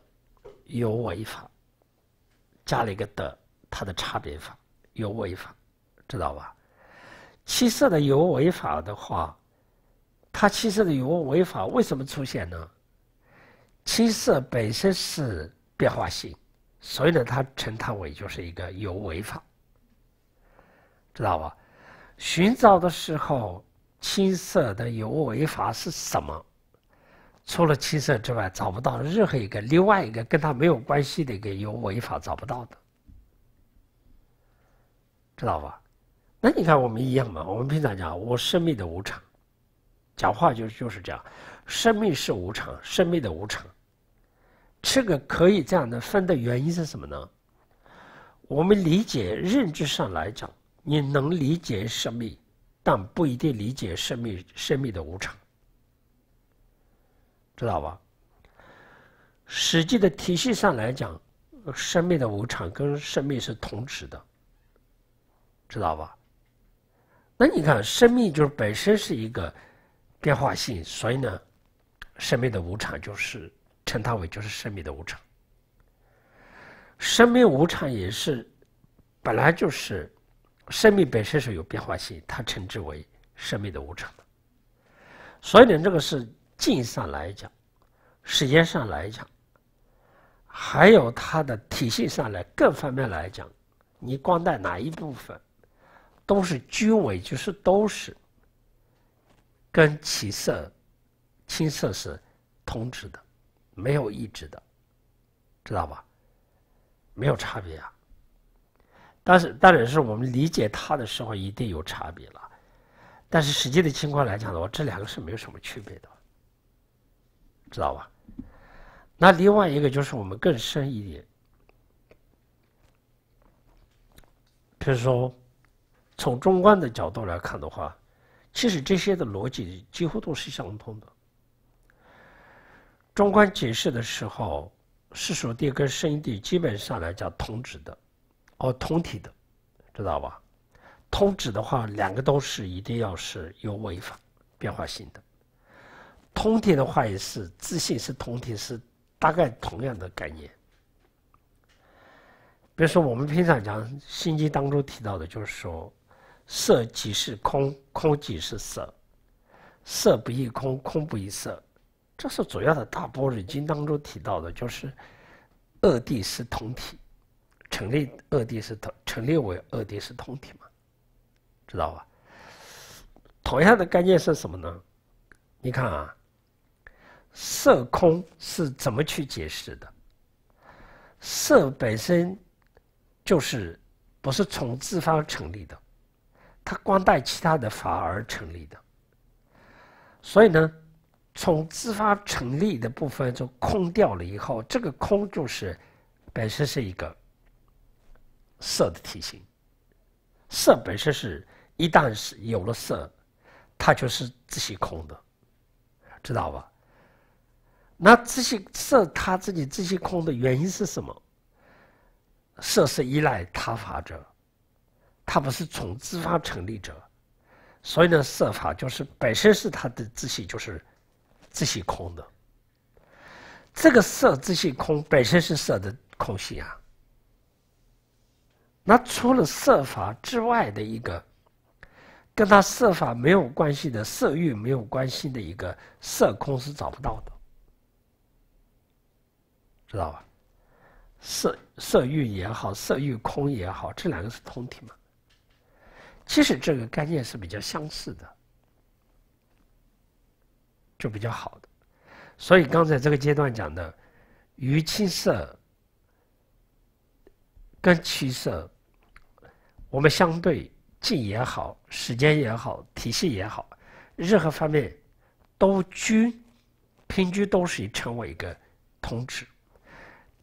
有违法，加了一个“的”，它的差别法有违法，知道吧？七色的有为法的话，它七色的有为法为什么出现呢？七色本身是变化性。所以呢，他称它为就是一个有为法，知道吧？寻找的时候，青色的有为法是什么？除了青色之外，找不到任何一个另外一个跟他没有关系的一个有为法，找不到的，知道吧？那你看我们一样嘛？我们平常讲，我生命的无常，讲话就就是这样，生命是无常，生命的无常。这个可以这样的分的原因是什么呢？我们理解认知上来讲，你能理解生命，但不一定理解生命生命的无常，知道吧？实际的体系上来讲，生命的无常跟生命是同质的，知道吧？那你看，生命就是本身是一个变化性，所以呢，生命的无常就是。称它为就是生命的无常，生命无常也是本来就是生命本身是有变化性，它称之为生命的无常。所以呢，这个是近上来讲，时间上来讲，还有它的体系上来各方面来讲，你光在哪一部分，都是均为就是都是跟起色、青色是同质的。没有意志的，知道吧？没有差别啊。但是，当然，是我们理解它的时候一定有差别了。但是实际的情况来讲的话，这两个是没有什么区别的，知道吧？那另外一个就是我们更深一点，比如说，从中观的角度来看的话，其实这些的逻辑几乎都是相通的。中观解释的时候，世俗地跟生地基本上来讲，同指的，哦，同体的，知道吧？同指的话，两个都是一定要是有违法，变化性的；通体的话也是，自信是同体，是大概同样的概念。比如说，我们平常讲《心经》当中提到的，就是说，色即是空，空即是色，色不异空，空不异色。这是主要的《大般若经》当中提到的，就是“二谛是同体”，成立“二谛是同”成立为“二谛是同体”嘛？知道吧？同样的概念是什么呢？你看啊，“色空”是怎么去解释的？色本身就是不是从自方成立的，它光带其他的法而成立的，所以呢？从自发成立的部分就空掉了以后，这个空就是本身是一个色的体型。色本身是一旦是有了色，它就是自己空的，知道吧？那这些色它自己自己空的原因是什么？色是依赖他法者，它不是从自发成立者，所以呢，色法就是本身是它的自些就是。这些空的，这个色，这些空本身是色的空性啊。那除了色法之外的一个，跟它色法没有关系的色欲没有关系的一个色空是找不到的，知道吧？色色欲也好，色欲空也好，这两个是通体嘛？其实这个概念是比较相似的。就比较好的，所以刚才这个阶段讲的于青色跟七色，我们相对近也好，时间也好，体系也好，任何方面都均平均都是成为一个同质，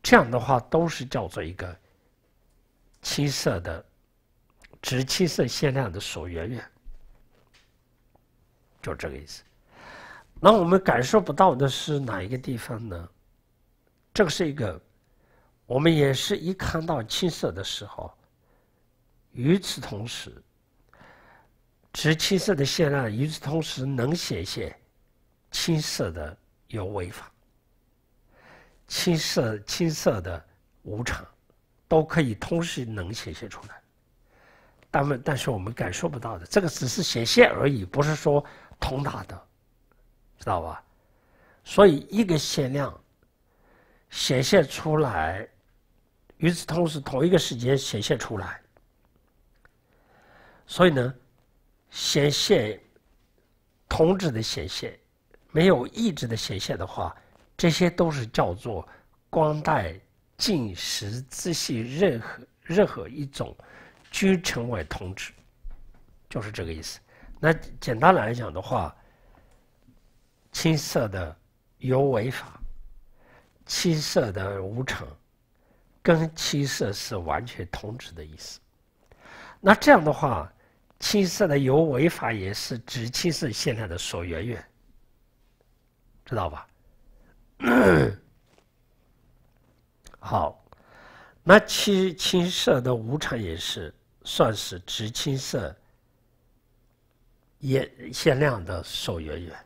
这样的话都是叫做一个青色的、直七色限量的属圆圆，就这个意思。那我们感受不到的是哪一个地方呢？这个是一个，我们也是一看到青色的时候，与此同时，指青色的线量，与此同时能显现青色的有违法、青色、青色的无常，都可以同时能显现出来，但问，但是我们感受不到的，这个只是显现而已，不是说通达的。知道吧？所以一个限量显现出来，与此同时同一个时间显现出来。所以呢，显现同质的显现，没有异质的显现的话，这些都是叫做光带进食、自系，任何任何一种均成为同质，就是这个意思。那简单来讲的话。七色的有为法，七色的无常，跟七色是完全同质的意思。那这样的话，七色的有为法也是指七色现量的所缘缘，知道吧？好，那七七色的无常也是算是指青色也限量的所缘缘。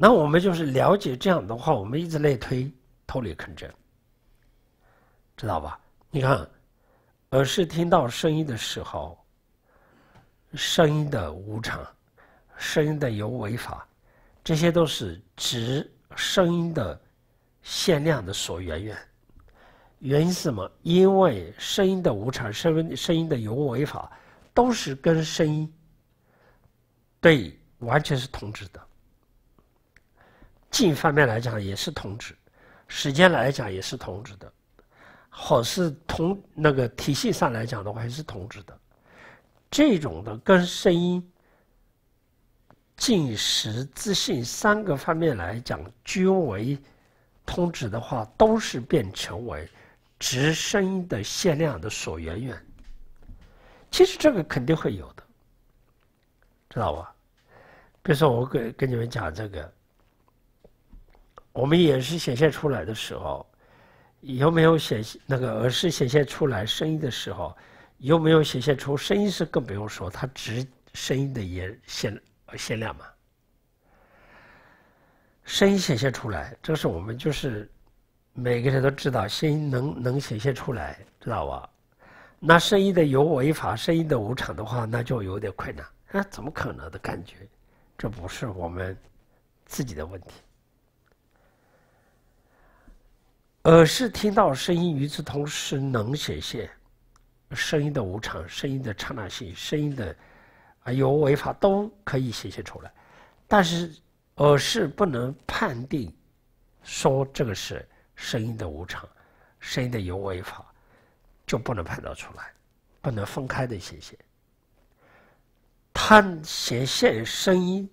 那我们就是了解这样的话，我们一直类推，偷理肯证，知道吧？你看，而是听到声音的时候，声音的无常，声音的有为法，这些都是指声音的限量的所缘缘。原因是什么？因为声音的无常、声音声音的有为法，都是跟声音对完全是同质的。静方面来讲也是同质，时间来讲也是同质的，或是同那个体系上来讲的话也是同质的，这种的跟声音、进食、自信三个方面来讲均为同质的话，都是变成为直声音的限量的所源源。其实这个肯定会有的，知道吧？比如说我跟跟你们讲这个。我们也是显现出来的时候，有没有显那个耳是显现出来声音的时候，有没有显现出声音？是更不用说，它只声音的也限限量嘛。声音显现出来，这是我们就是每个人都知道，声音能能显现出来，知道吧？那声音的有违法，声音的无常的话，那就有点困难。那怎么可能的感觉？这不是我们自己的问题。耳是听到声音，与此同时能显现声音的无常、声音的刹那性、声音的啊有违法都可以显现出来，但是耳是不能判定说这个是声音的无常、声音的有违法，就不能判断出来，不能分开的显现。它显现声音，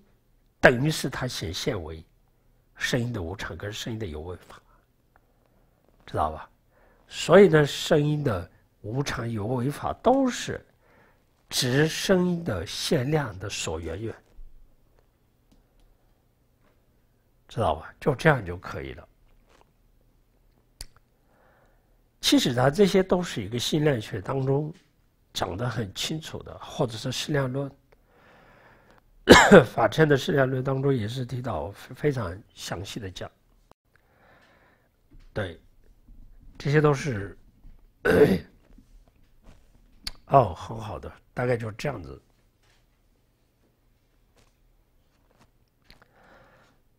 等于是它显现为声音的无常，跟声音的有违法。知道吧？所以呢，声音的无常有为法都是指声音的限量的所缘缘。知道吧？就这样就可以了。其实呢，这些都是一个心量学当中讲的很清楚的，或者是适量论 法称的适量论当中也是提到非常详细的讲。对。这些都是 哦，很好的，大概就是这样子。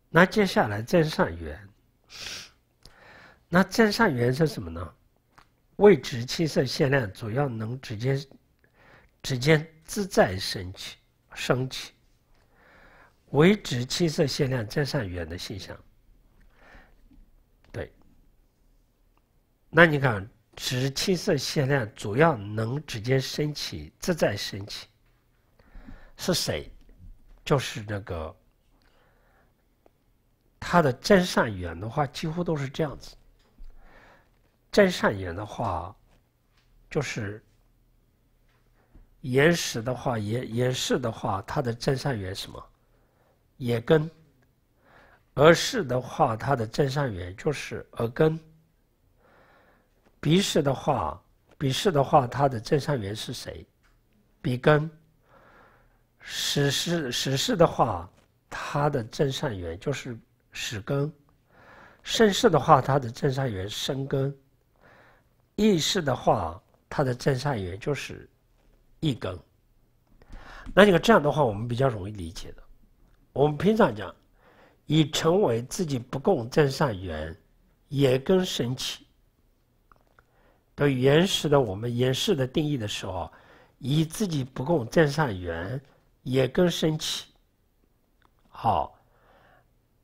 那接下来再上缘，那再上缘是什么呢？未知七色限量，主要能直接、直接自在升起、升起，维持七色限量再上缘的现象。那你看，十七色限量，主要能直接升起、自在升起，是谁？就是那个他的真善缘的话，几乎都是这样子。真善缘的话，就是岩石的话，岩岩石的话，它的真善缘什么？也根。耳是的话，它的真善缘就是耳根。比事的话，比事的话，它的正上缘是谁？比根。史诗史诗的话，它的正上缘就是史根。盛世的话，它的正上缘生根。义事的话，它的正上缘就是义根。那你看这样的话，我们比较容易理解的。我们平常讲，已成为自己不共正上缘，也更神起。对原始的我们原始的定义的时候，以自己不共正上缘也更生起。好，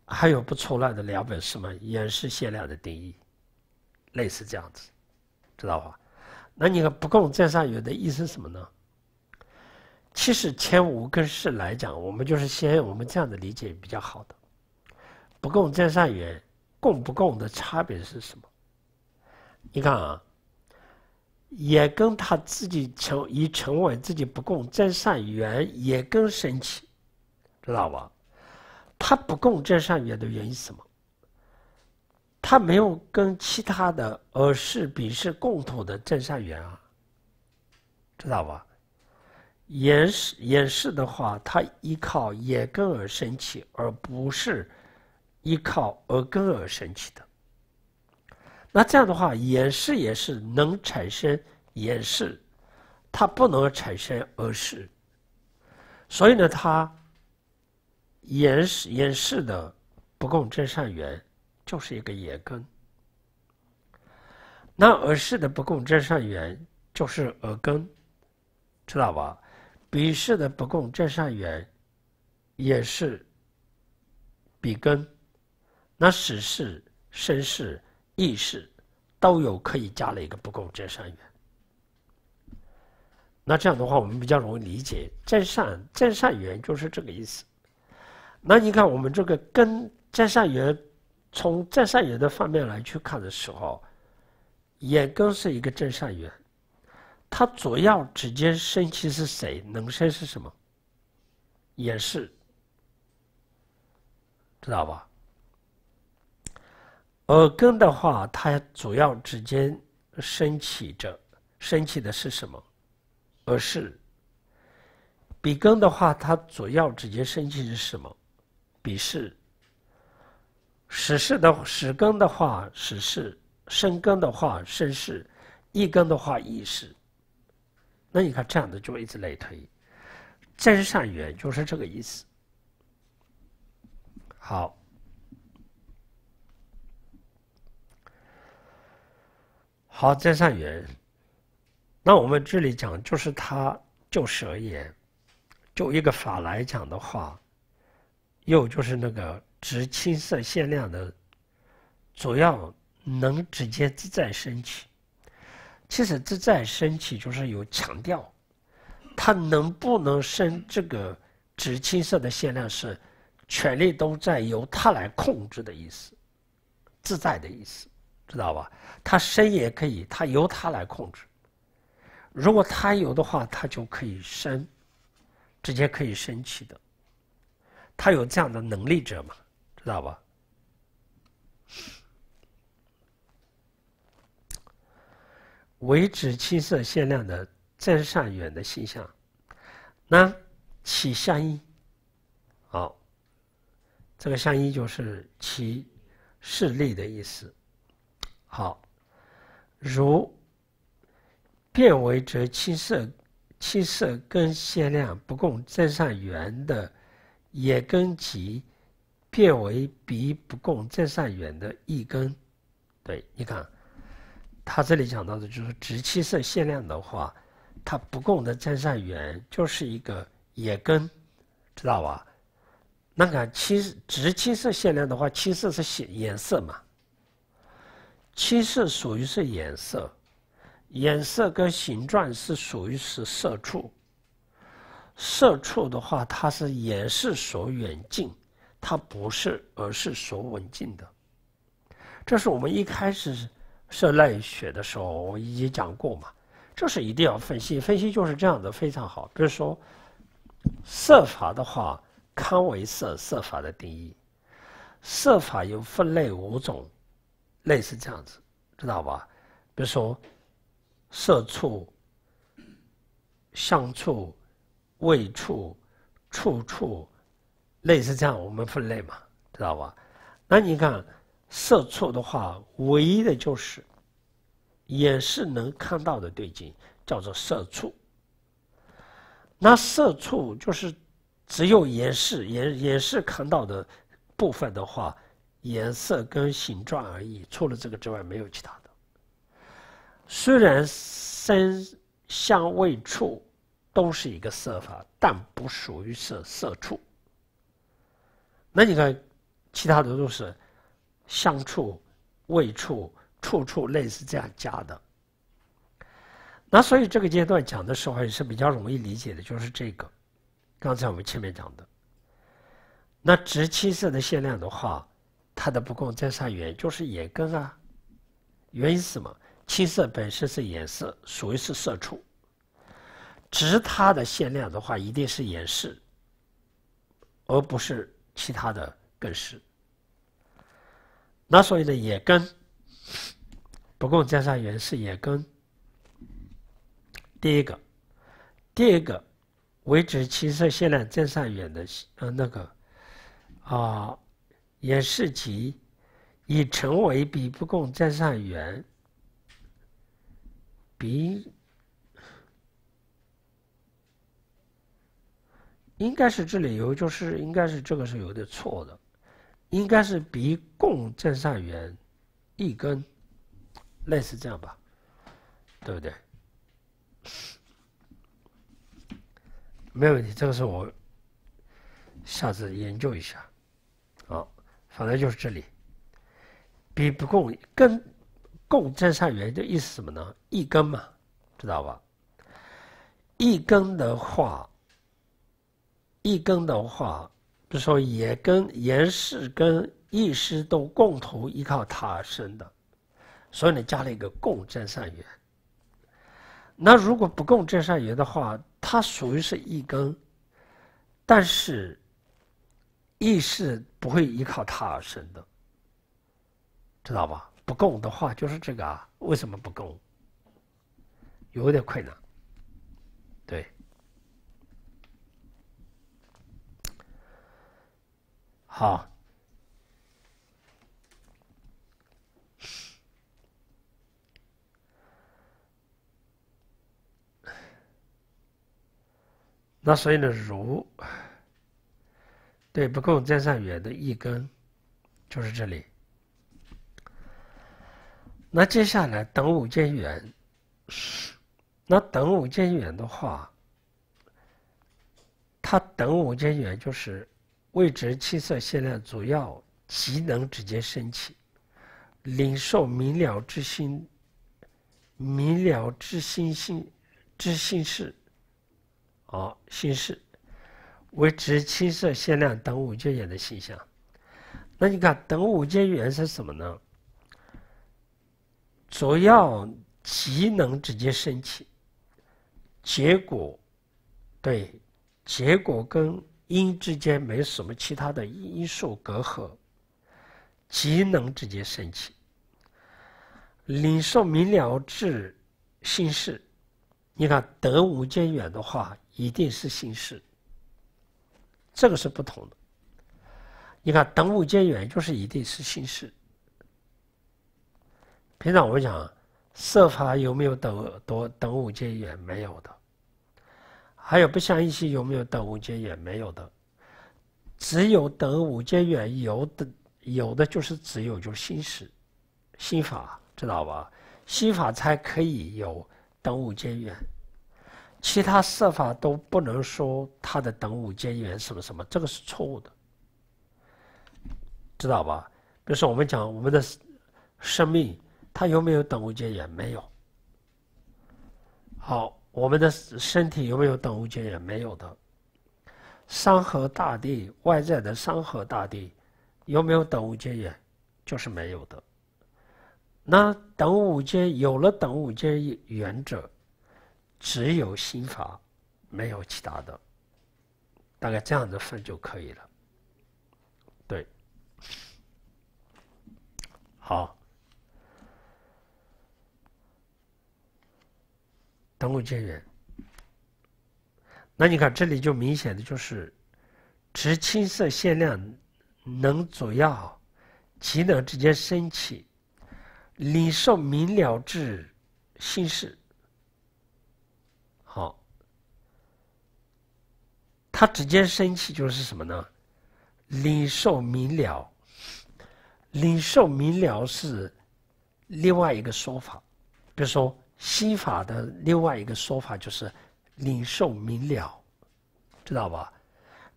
还有不出来的两本什么？原始限量的定义，类似这样子，知道吧？那你看不共正上缘的意思什么呢？其实前五根是来讲，我们就是先我们这样的理解比较好的。不共正上缘，共不共的差别是什么？你看啊。也跟他自己成，已成为自己不共真善缘，也跟生气，知道吧？他不共真善缘的原因是什么？他没有跟其他的耳视鼻视共同的真善缘啊，知道吧？眼是眼是的话，他依靠眼根而生气，而不是依靠耳根而生气的。那这样的话，演示也是能产生演示，它不能产生耳饰。所以呢，它掩饰掩饰的不共真善缘就是一个眼根；那耳饰的不共真善缘就是耳根，知道吧？鼻识的不共真善缘也是鼻根；那识是身识。意识都有可以加了一个不共真善缘，那这样的话我们比较容易理解真善真善缘就是这个意思。那你看我们这个根真善缘，从真善缘的方面来去看的时候，眼根是一个真善缘，它主要直接生起是谁？能生是什么？也是，知道吧？耳根的话，它主要之间升起着，升起的是什么？耳是。鼻根的话，它主要直接升起是什么？鼻是。舌是的，舌根的话，舌是；生根的话，生是；一根的话，意是。那你看，这样的就一直类推，真善缘就是这个意思。好。好，这上缘。那我们这里讲，就是他就色也，就一个法来讲的话，又就是那个直青色限量的，主要能直接自在升起。其实自在升起就是有强调，他能不能生这个直青色的限量是权力都在由他来控制的意思，自在的意思。知道吧？他生也可以，他由他来控制。如果他有的话，他就可以生，直接可以生起的。他有这样的能力者嘛？知道吧？维持青色限量的真上远的形象，那其相依，好，这个相依就是其势力的意思。好，如变为则七色，七色根限量不共正上缘的，也跟其变为比不共正上缘的一根，对，你看，他这里讲到的就是直七色限量的话，它不共的正上缘就是一个也根，知道吧？那个七直七色限量的话，七色是显颜色嘛。七色属于是颜色，颜色跟形状是属于是色触。色触的话，它是也是属远近，它不是，而是属稳静的。这是我们一开始是来学的时候，我已经讲过嘛。这是一定要分析，分析就是这样子，非常好。比如说色法的话，康维色色法的定义，色法有分类五种。类似这样子，知道吧？比如说，色触、香触、味触、触触，类似这样，我们分类嘛，知道吧？那你看，色触的话，唯一的就是，也是能看到的对境，叫做色触。那色处就是只有也是也也是看到的部分的话。颜色跟形状而已，除了这个之外没有其他的。虽然三相位处都是一个色法，但不属于色色处。那你看，其他的都是相处、位处、处处类似这样加的。那所以这个阶段讲的时候也是比较容易理解的，就是这个。刚才我们前面讲的，那直七色的限量的话。它的不共正上缘就是眼根啊，原因是什么？青色本身是眼色，属于是色处。值它的限量的话，一定是眼识，而不是其他的根是。那所以呢，眼根不共正上缘是眼根。第一个，第二个，为止青色限量正上缘的呃那个啊。也是其已成为比不共正上缘，比应该是这里有，就是应该是这个是有点错的，应该是比共正上缘一根，类似这样吧，对不对？没问题，这个是我下次研究一下。反正就是这里，比不共根共真善缘，的意思什么呢？一根嘛，知道吧？一根的话，一根的话，比如说也跟严氏跟义师都共同依靠它而生的，所以呢，加了一个共真善缘。那如果不共真善缘的话，它属于是一根，但是。意识不会依靠他而生的，知道吧？不共的话就是这个啊。为什么不共？有点困难。对。好。那所以呢，如。对，不共增上圆的一根，就是这里。那接下来等五间圆，是那等五间圆的话，它等五间圆就是位置七色现量主要极能直接升起，领受明了之心，明了之心性，之心事，哦，心事。为持青色、鲜亮等五界元的形象。那你看，等五界元是什么呢？主要即能直接升起，结果对，结果跟因之间没什么其他的因素隔阂，即能直接升起。领受明了至心事，你看得五界缘的话，一定是心事。这个是不同的。你看等五间缘就是一定是心事。平常我们讲设法有没有等多等五间缘没有的，还有不相一些有没有等五间缘没有的，只有等五间缘有的有的就是只有就是心事，心法知道吧？心法才可以有等五间缘。其他设法都不能说它的等五间缘什么什么，这个是错误的，知道吧？比如说，我们讲我们的生命，它有没有等五间缘？没有。好，我们的身体有没有等五间缘？没有的。山河大地外在的山河大地，有没有等五间缘？就是没有的。那等五间有了等五间原则。只有心法，没有其他的，大概这样的分就可以了。对，好，等我见缘。那你看这里就明显的就是，持青色限量能主要，其能直接升起，理受明了之心事。好，他直接生气就是什么呢？领受明了，领受明了是另外一个说法。比如说心法的另外一个说法就是领受明了，知道吧？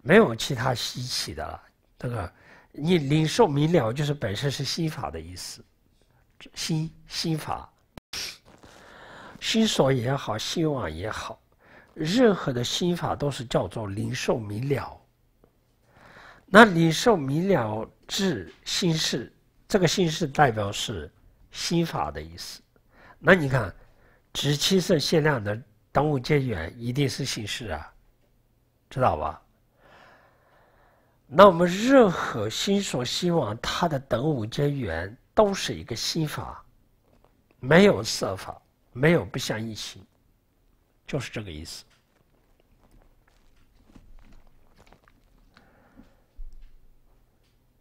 没有其他稀奇的了，这个你领受明了就是本身是心法的意思，心心法。心所也好，心王也好，任何的心法都是叫做灵受明了。那灵受明了至心事，这个心事代表是心法的意思。那你看，执七色限量的等五间缘一定是心事啊，知道吧？那我们任何心所希望，它的等五间缘都是一个心法，没有色法。没有不相依行，就是这个意思。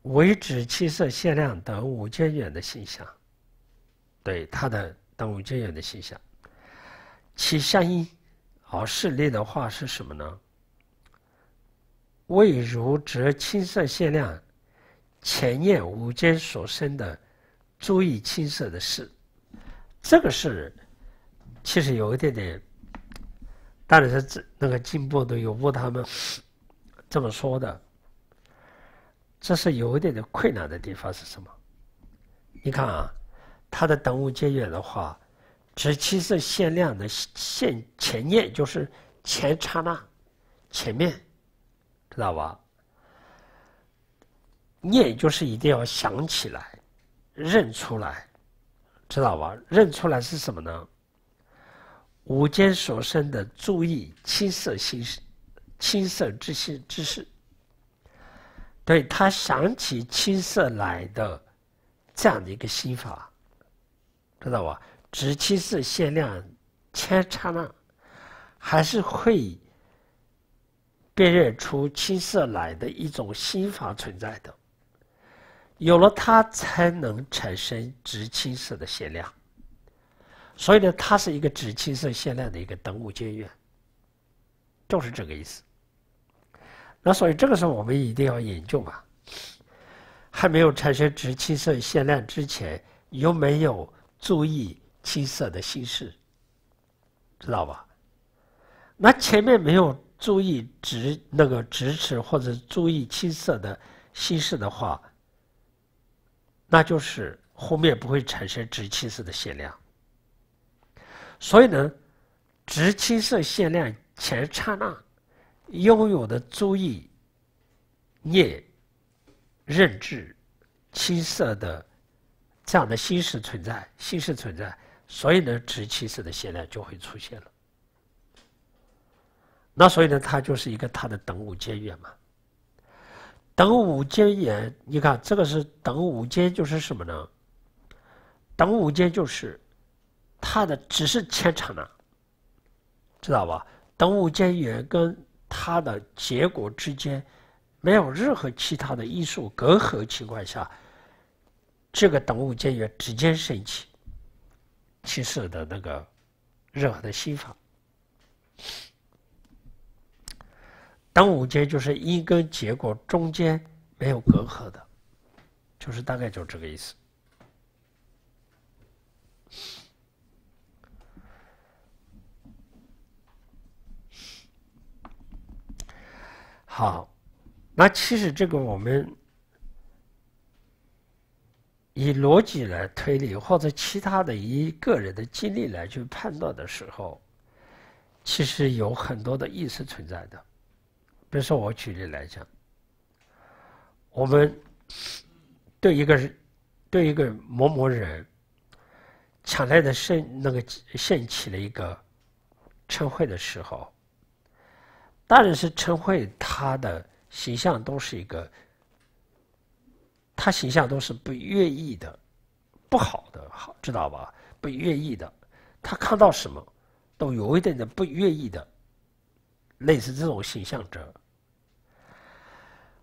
唯指青色限量等五千元的现象，对它的等五千元的现象，其相应而事例的话是什么呢？未如则青色限量前念五间所生的诸意青色的事，这个是。其实有一点点，但是是那个进步的有过他们这么说的。这是有一点点困难的地方是什么？你看啊，他的等物结缘的话，只其实限量的限前念，就是前刹那、前面，知道吧？念就是一定要想起来、认出来，知道吧？认出来是什么呢？午间所生的注意青色心事、青色之心之事，对他想起青色来的这样的一个心法，知道吧？只青色限量千刹那，还是会辨认出青色来的，一种心法存在的，有了它才能产生直青色的限量。所以呢，它是一个直青色限量的一个等五阶远，就是这个意思。那所以这个时候我们一定要研究嘛，还没有产生直青色限量之前，有没有注意青色的稀释？知道吧？那前面没有注意直那个直尺或者注意青色的稀释的话，那就是后面不会产生直青色的限量。所以呢，执青色限量前刹那拥有的注意、念、认知、青色的这样的心识存在，心识存在，所以呢，执青色的限量就会出现了。那所以呢，它就是一个它的等五阶缘嘛。等五间缘，你看这个是等五间，就是什么呢？等五间就是。他的只是牵扯呢，知道吧？等无间缘跟他的结果之间没有任何其他的因素隔阂情况下，这个等无间缘直接升起，其实的那个任何的心法。等五间就是因跟结果中间没有隔阂的，就是大概就是这个意思。好，那其实这个我们以逻辑来推理，或者其他的一个人的经历来去判断的时候，其实有很多的意识存在的。比如说，我举例来讲，我们对一个对一个某某人强烈的生那个盛起了一个称谓的时候。当然是陈慧，他的形象都是一个，他形象都是不愿意的，不好的，好知道吧？不愿意的，他看到什么，都有一点点不愿意的，类似这种形象者。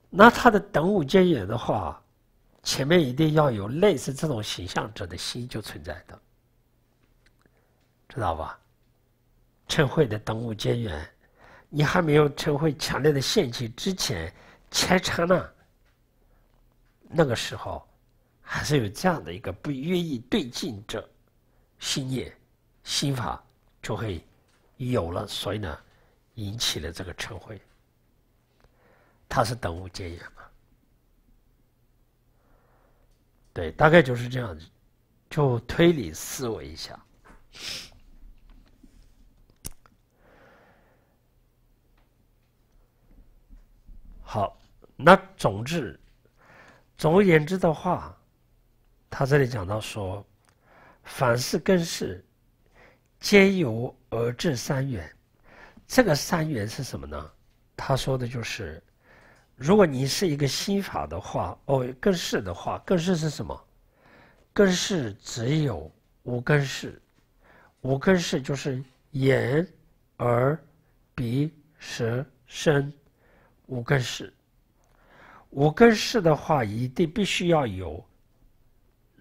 那他的等无间缘的话，前面一定要有类似这种形象者的心就存在的，知道吧？陈慧的等无间缘。你还没有成为强烈的献祭之前，前刹那，那个时候，还是有这样的一个不愿意对进者，心念、心法就会有了，所以呢，引起了这个成会。他是等物间缘嘛，对，大概就是这样子，就推理思维一下。好，那总之，总而言之的话，他这里讲到说，凡事根式皆由而至三元。这个三元是什么呢？他说的就是，如果你是一个心法的话，哦，根是的话，根是是什么？根是只有五根是，五根是就是眼、耳、鼻、舌、身。五根式，五根式的话，一定必须要有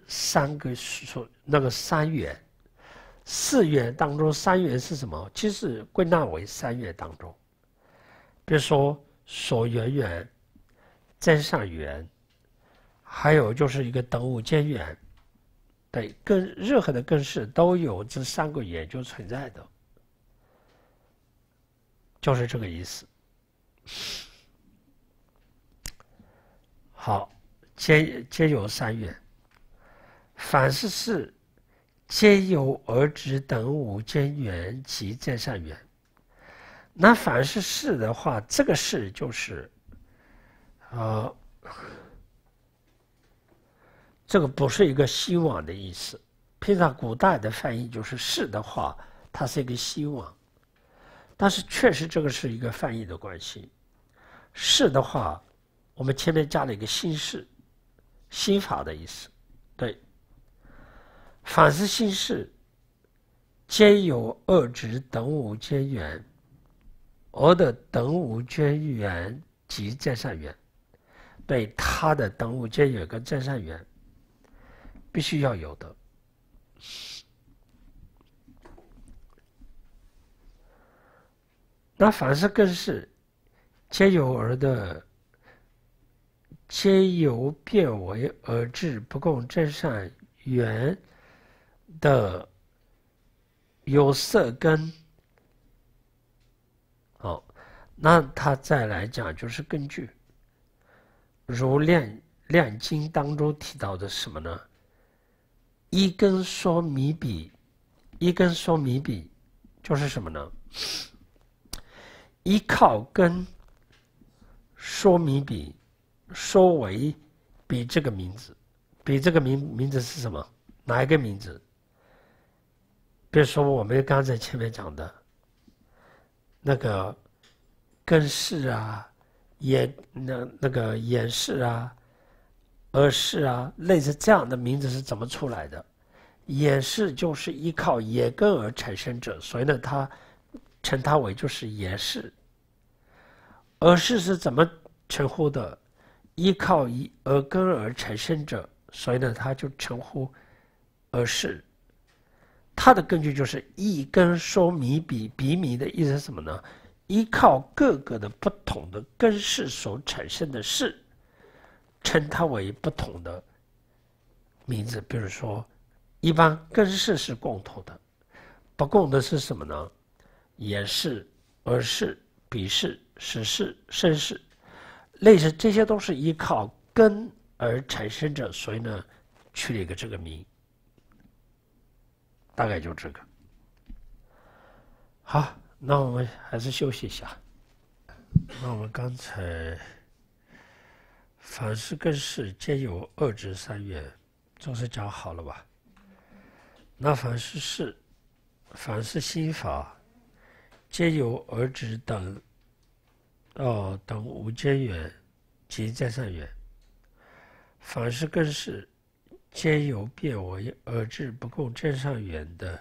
三个数，那个三元、四元当中，三元是什么？其实归纳为三元当中，比如说所圆圆、真上圆，还有就是一个等五间圆，对，跟任何的根式都有这三个圆就存在的，就是这个意思。好，皆皆有三缘。凡是事，皆有而止等五间缘及兼善缘。那凡是事的话，这个事就是，啊，这个不是一个希望的意思。平常古代的翻译就是“是”的话，它是一个希望。但是确实，这个是一个翻译的关系。是”的话。我们前面加了一个姓氏，心法的意思，对。凡是新式，皆有二执等无间缘，而的等无间缘即见善缘，对他的等无间缘跟见善缘，必须要有的。那凡是更是，皆有儿的。皆由变为而至，不共真善缘的有色根。好，那他再来讲，就是根据《如量量经》当中提到的什么呢？一根说米比，一根说米比，就是什么呢？依靠根说米比。说为比这个名字，比这个名名字是什么？哪一个名字？比如说我们刚才前面讲的那个根式啊、眼那那个眼氏啊、耳氏啊，类似这样的名字是怎么出来的？眼氏就是依靠眼根而产生者，所以呢，他称它为就是眼氏。耳是是怎么称呼的？依靠一而根而产生者，所以呢，他就称呼“而是”。他的根据就是“一根说米比比米”的意思是什么呢？依靠各个的不同的根式所产生的式，称它为不同的名字。比如说，一般根式是共同的，不共的是什么呢？也是而是比是实是生是。类似，这些都是依靠根而产生着，所以呢，取了一个这个名，大概就这个。好，那我们还是休息一下。那我们刚才，凡是根是皆有二至三缘，总是讲好了吧？那凡是事，凡是心法，皆有二执等。到等无间缘及正善缘，凡是根是，皆由变为而至不共正善缘的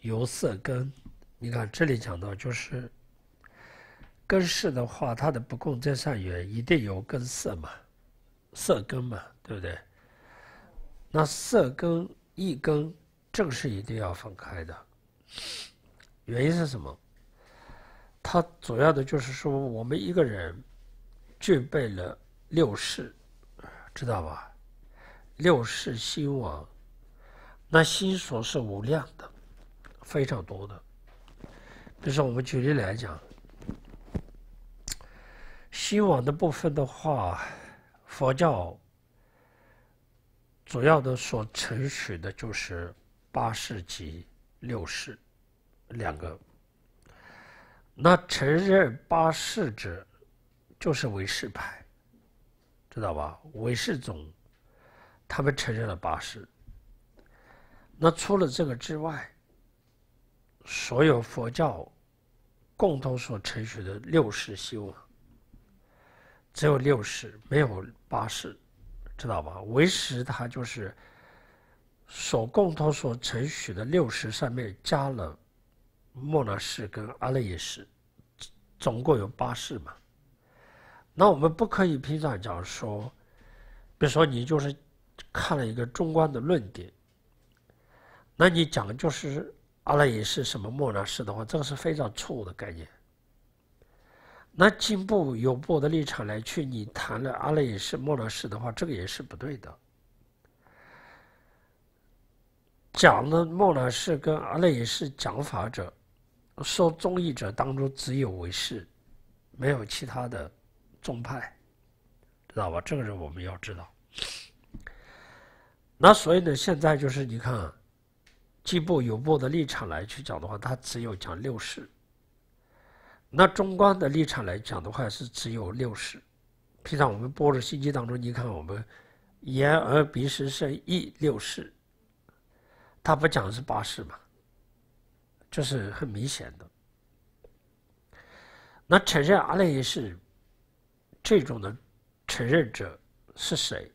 由色根。你看这里讲到，就是根是的话，它的不共正善缘一定由根色嘛，色根嘛，对不对？那色根一根正是一定要分开的，原因是什么？它主要的就是说，我们一个人具备了六世，知道吧？六世心网，那心所是无量的，非常多的。比如说，我们举例来讲，心网的部分的话，佛教主要的所承许的就是八世及六世两个。那承认八世者，就是韦氏派，知道吧？韦氏宗，他们承认了八世。那除了这个之外，所有佛教共同所承许的六世修，只有六世，没有八世，知道吧？为识它就是所共同所承许的六世上面加了。莫那士跟阿赖耶识，总共有八世嘛。那我们不可以平常讲说，比如说你就是看了一个中观的论点，那你讲就是阿赖耶识什么莫那识的话，这个是非常错误的概念。那进步有步的立场来去，你谈了阿赖耶识莫那识的话，这个也是不对的。讲的莫那识跟阿赖耶识讲法者。受争义者当中只有为是，没有其他的宗派，知道吧？这个人我们要知道。那所以呢，现在就是你看，既不有部的立场来去讲的话，他只有讲六世。那中观的立场来讲的话是只有六世。平常我们波罗心经》当中，你看我们眼耳鼻舌身意六世，他不讲是八世吗？这是很明显的。那承认阿赖耶识这种的承认者是谁？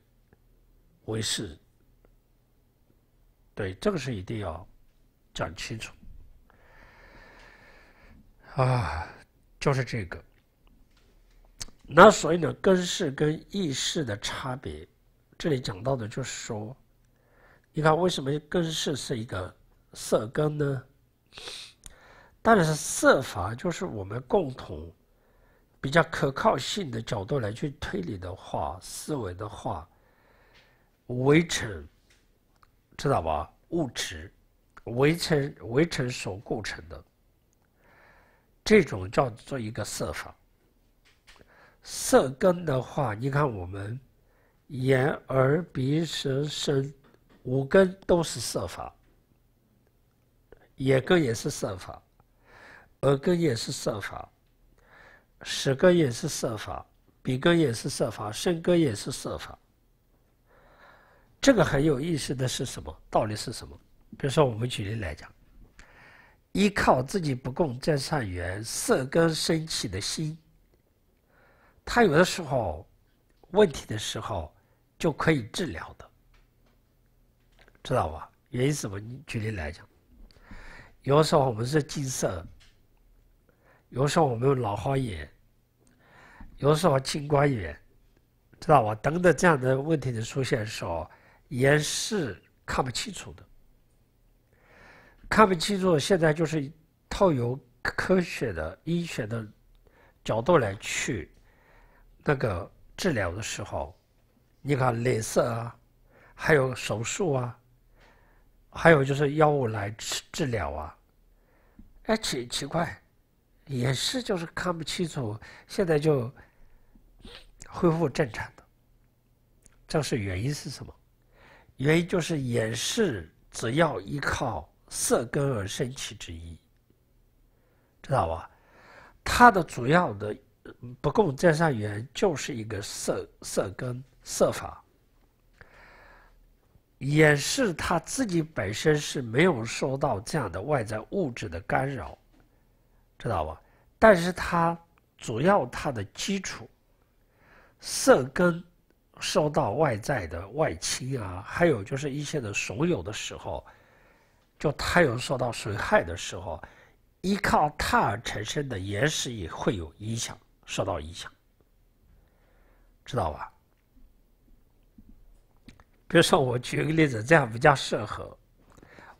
为是。对，这个是一定要讲清楚。啊，就是这个。那所以呢，根式跟意识的差别，这里讲到的就是说，你看为什么根式是一个色根呢？但是色法就是我们共同比较可靠性的角度来去推理的话，思维的话，围城，知道吧？物质，围城围城所构成的，这种叫做一个色法。色根的话，你看我们眼、耳、鼻、舌、身五根都是色法。眼根也是色法，耳根也是色法，舌根也是色法，鼻根也是色法，身根也是色法。这个很有意思的是什么？道理是什么？比如说，我们举例来讲，依靠自己不共沾善缘色根升起的心，他有的时候问题的时候就可以治疗的，知道吧？原因是什么？你举例来讲。有时候我们是近视，有时候我们老花眼，有时候青光眼，知道吧？等等这样的问题的出现时候，也是看不清楚的。看不清楚，现在就是套用科学的、医学的角度来去那个治疗的时候，你看，镭射啊，还有手术啊。还有就是药物来治治疗啊，哎奇奇怪，也是就是看不清楚，现在就恢复正常的，这是原因是什么？原因就是眼视只要依靠色根而生起之一，知道吧？它的主要的不共正上缘就是一个色色根色法。也是它自己本身是没有受到这样的外在物质的干扰，知道吧？但是它主要它的基础，色根受到外在的外侵啊，还有就是一些的怂恿的时候，就他有受到损害的时候，依靠它而产生的岩石也会有影响，受到影响，知道吧？比如说，我举个例子，这样比较适合。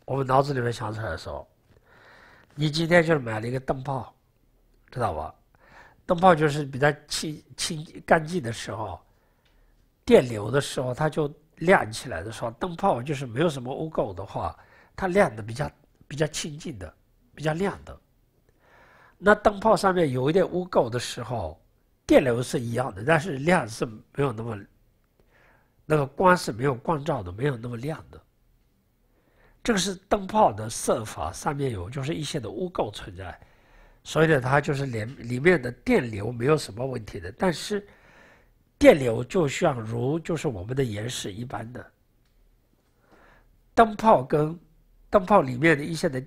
我们脑子里面想出来的时候，你今天就是买了一个灯泡，知道吧？灯泡就是比较清清干净的时候，电流的时候，它就亮起来的时候，灯泡就是没有什么污垢的话，它亮的比较比较清净的，比较亮的。那灯泡上面有一点污垢的时候，电流是一样的，但是亮是没有那么。那个光是没有光照的，没有那么亮的。这个是灯泡的色法，上面有就是一些的污垢存在，所以呢，它就是里里面的电流没有什么问题的。但是电流就像如就是我们的岩石一般的，灯泡跟灯泡里面的一些的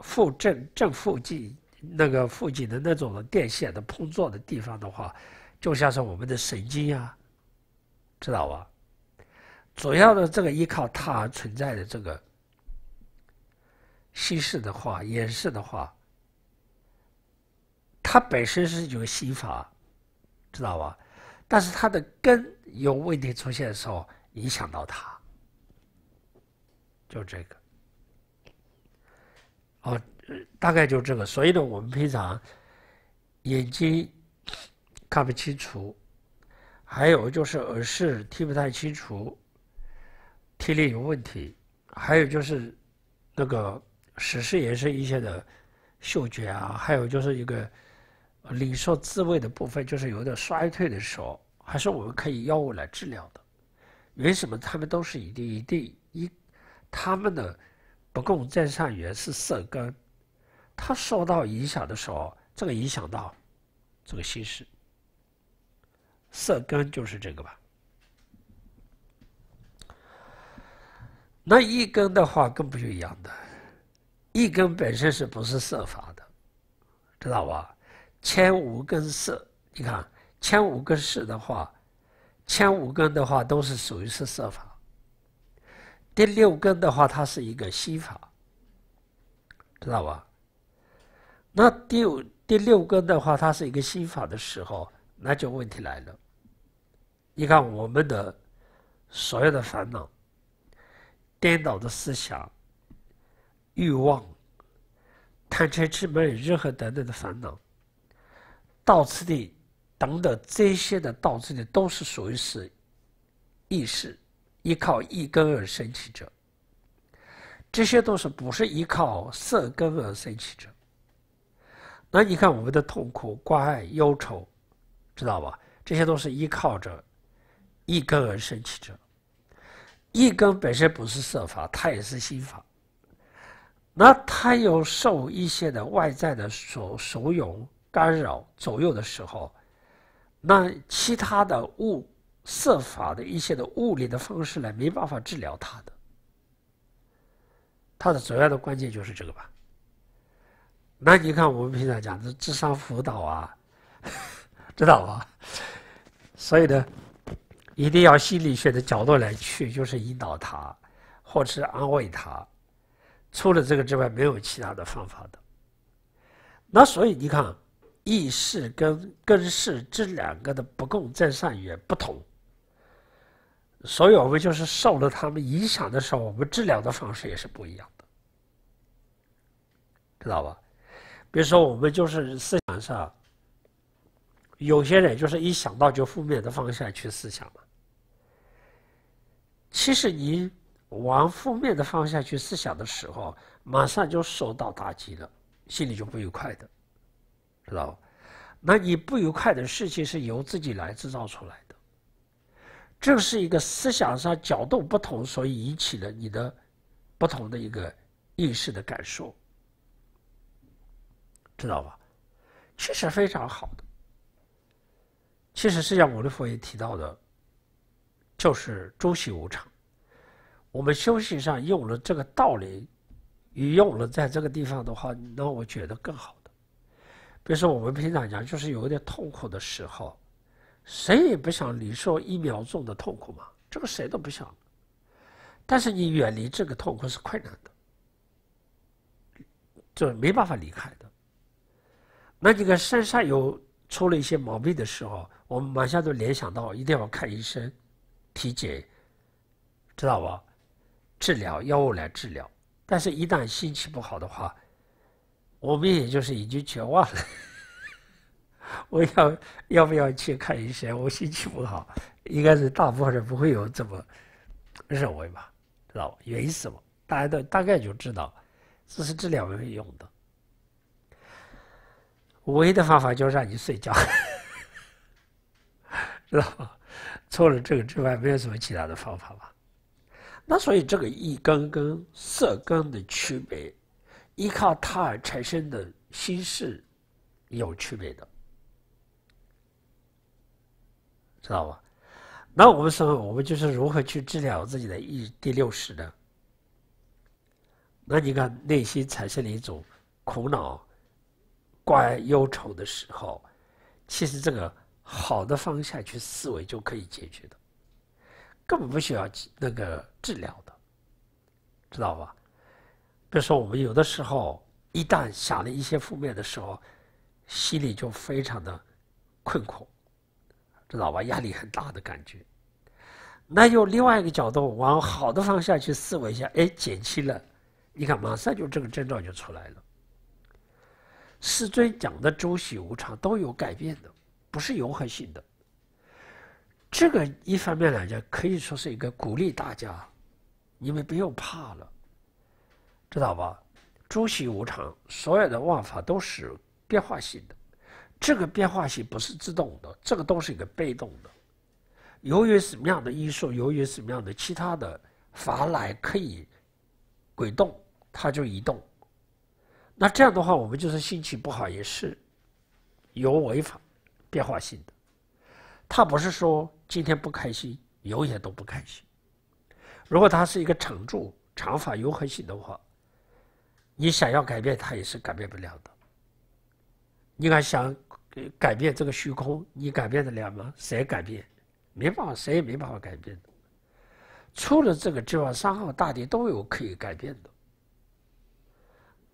负正正负极那个负极的那种电线的碰撞的地方的话，就像是我们的神经啊。知道吧？主要的这个依靠它而存在的这个稀释的话、掩饰的话，它本身是一种心法，知道吧？但是它的根有问题出现的时候，影响到它，就这个。哦，大概就这个。所以呢，我们平常眼睛看不清楚。还有就是耳饰听不太清楚，听力有问题；还有就是那个使视延伸一些的嗅觉啊，还有就是一个领受滋味的部分，就是有点衰退的时候，还是我们可以药物来治疗的。为什么他们都是一定一定一他们的不共振上原是色根，他受到影响的时候，这个影响到这个心室。色根就是这个吧，那一根的话，更不就一样的？一根本身是不是色法的？知道吧？前五根色，你看前五个色的话，前五根的话都是属于是色法。第六根的话，它是一个心法，知道吧？那第第六根的话，它是一个心法的时候，那就问题来了。你看我们的所有的烦恼、颠倒的思想、欲望、贪嗔痴慢疑何等等的烦恼、到此的等等，这些的到此的都是属于是意识，依靠意根而升起者。这些都是不是依靠色根而升起者。那你看我们的痛苦、关爱、忧愁，知道吧？这些都是依靠着。一根而生起者，一根本身不是色法，它也是心法。那它有受一些的外在的所所引干扰、左右的时候，那其他的物色法的一些的物理的方式，呢，没办法治疗它的。它的主要的关键就是这个吧。那你看，我们平常讲的智商辅导啊，知道吧？所以呢。一定要心理学的角度来去，就是引导他，或是安慰他。除了这个之外，没有其他的方法的。那所以你看，意识跟根事这两个的不共振上也不同。所以，我们就是受了他们影响的时候，我们治疗的方式也是不一样的，知道吧？比如说，我们就是思想上，有些人就是一想到就负面的方向去思想嘛。其实你往负面的方向去思想的时候，马上就受到打击了，心里就不愉快的，知道吧？那你不愉快的事情是由自己来制造出来的，这是一个思想上角度不同，所以引起了你的不同的一个意识的感受，知道吧？其实非常好的，其实释迦牟尼佛也提到的。就是诸行无常，我们修行上用了这个道理，与用了在这个地方的话，那我觉得更好的。比如说，我们平常讲，就是有一点痛苦的时候，谁也不想忍受一秒钟的痛苦嘛，这个谁都不想。但是你远离这个痛苦是困难的，就没办法离开的。那你看身上有出了一些毛病的时候，我们马上就联想到一定要看医生。体检，知道吧？治疗药物来治疗，但是一旦心情不好的话，我们也就是已经绝望了。我要要不要去看医生？我心情不好，应该是大部分人不会有这么
认为吧？
知道吧？原因是什么？大家都大概就知道，只是治没有用的唯一的方法就是让你睡觉，知道吧？除了，这个之外没有什么其他的方法了。那所以这个一根跟色根的区别，依靠它而产生的心事有区别的，知道吧？那我们说，我们就是如何去治疗自己的意第六识呢？那你看，内心产生了一种苦恼、怪、忧愁的时候，其实这个。好的方向去思维就可以解决的，根本不需要那个治疗的，知道吧？比如说，我们有的时候一旦想了一些负面的时候，心里就非常的困苦，知道吧？压力很大的感觉。那用另外一个角度往好的方向去思维一下，哎，减轻了，你看马上就这个症状就出来了。师尊讲的周喜无常都有改变的。不是永恒性的，这个一方面来讲，可以说是一个鼓励大家，你们不用怕了，知道吧？诸行无常，所有的万法都是变化性的，这个变化性不是自动的，这个都是一个被动的。由于什么样的因素，由于什么样的其他的法来可以推动，它就移动。那这样的话，我们就是心情不好也是有违法。变化性的，它不是说今天不开心，永远都不开心。如果它是一个常住、常法、有恒性的话，你想要改变它也是改变不了的。你看，想改变这个虚空，你改变得了吗？谁改变？没办法，谁也没办法改变的。除了这个之外，三号大地都有可以改变的，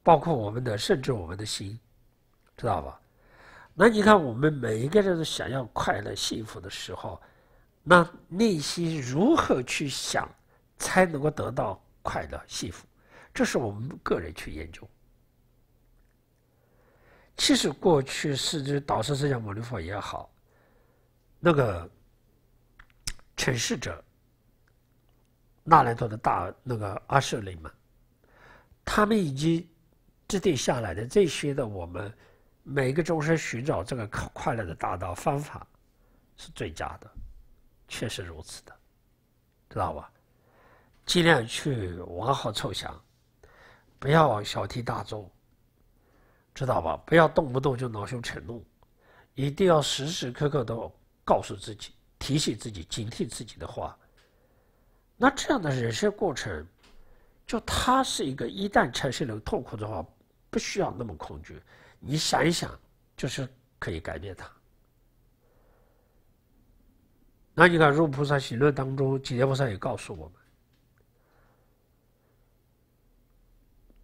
包括我们的，甚至我们的心，知道吧？那你看，我们每一个人都想要快乐、幸福的时候，那内心如何去想，才能够得到快乐、幸福？这是我们个人去研究。其实过去是导师释迦牟尼佛也好，那个城市者，那兰陀的大那个阿舍林嘛，他们已经制定下来的这些的我们。每个众生寻找这个快乐的大道方法是最佳的，确实如此的，知道吧？尽量去往好处想，不要小题大做，知道吧？不要动不动就恼羞成怒，一定要时时刻刻都告诉自己、提醒自己、警惕自己的话。那这样的人生过程，就它是一个一旦产生了痛苦的话。不需要那么恐惧，你想一想，就是可以改变它。那你看，《入菩萨行论》当中，几劫菩萨也告诉我们：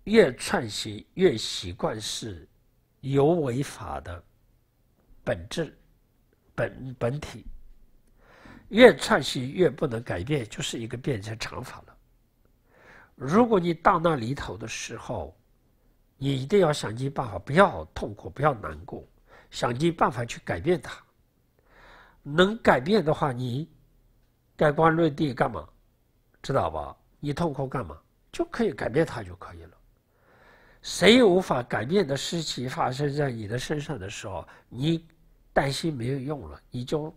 越串习越习惯是有违法的本质本本体，越串习越不能改变，就是一个变成常法了。如果你到那里头的时候，你一定要想尽办法，不要痛苦，不要难过，想尽办法去改变它。能改变的话，你改观论地干嘛？知道吧？你痛苦干嘛？就可以改变它就可以了。谁无法改变的事情发生在你的身上的时候，你担心没有用了，你就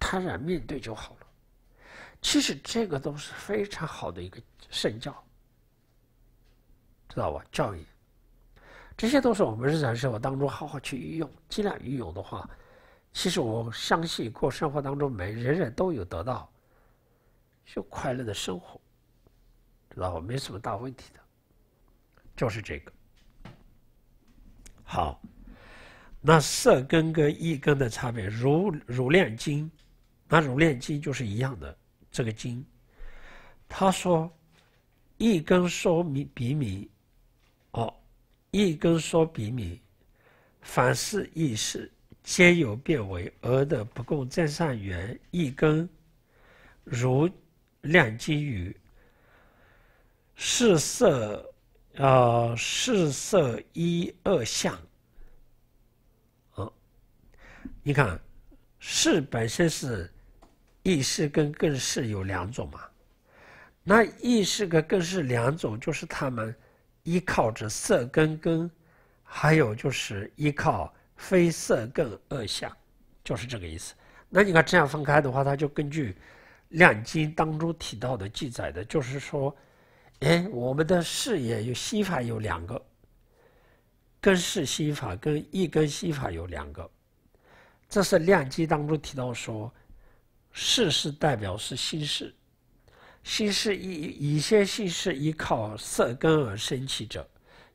坦然面对就好了。其实这个都是非常好的一个圣教，知道吧？教育。这些都是我们日常生活当中好好去运用，尽量运用的话，其实我相信过生活当中每人人都有得到，就快乐的生活，知道吧？没什么大问题的，就是这个。好，那色根跟意根的差别，如如炼金，那如炼金就是一样的这个金，他说，意根说名比名，哦。一根说比米，凡事异事皆有变为而的不共正善缘，一根，如量金鱼，是色，呃，是色一二相。你看，事本身是意事跟更是有两种嘛？那意事跟更是两种，就是他们。依靠着色根根，还有就是依靠非色根二相，就是这个意思。那你看这样分开的话，它就根据《量经》当中提到的记载的，就是说，哎，我们的视野有心法有两个根是心法跟意根心法有两个，这是《量经》当中提到说，视是代表是心事。心是一一些心是依靠色根而生起者，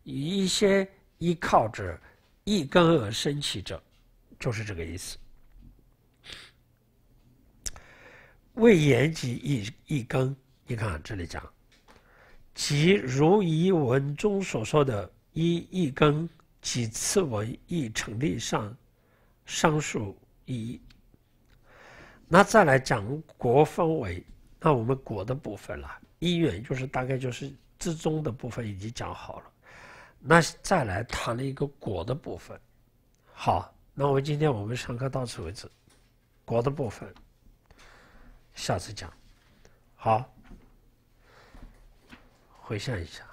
与一些依靠着意根而生起者，就是这个意思。未言及意意根，你看这里讲，即如一文中所说的一意根，几次文亦成立上上述意义。那再来讲国分为。那我们果的部分了，因缘就是大概就是之中的部分已经讲好了，那再来谈了一个果的部分。好，那我们今天我们上课到此为止，果的部分，下次讲。好，回想一下。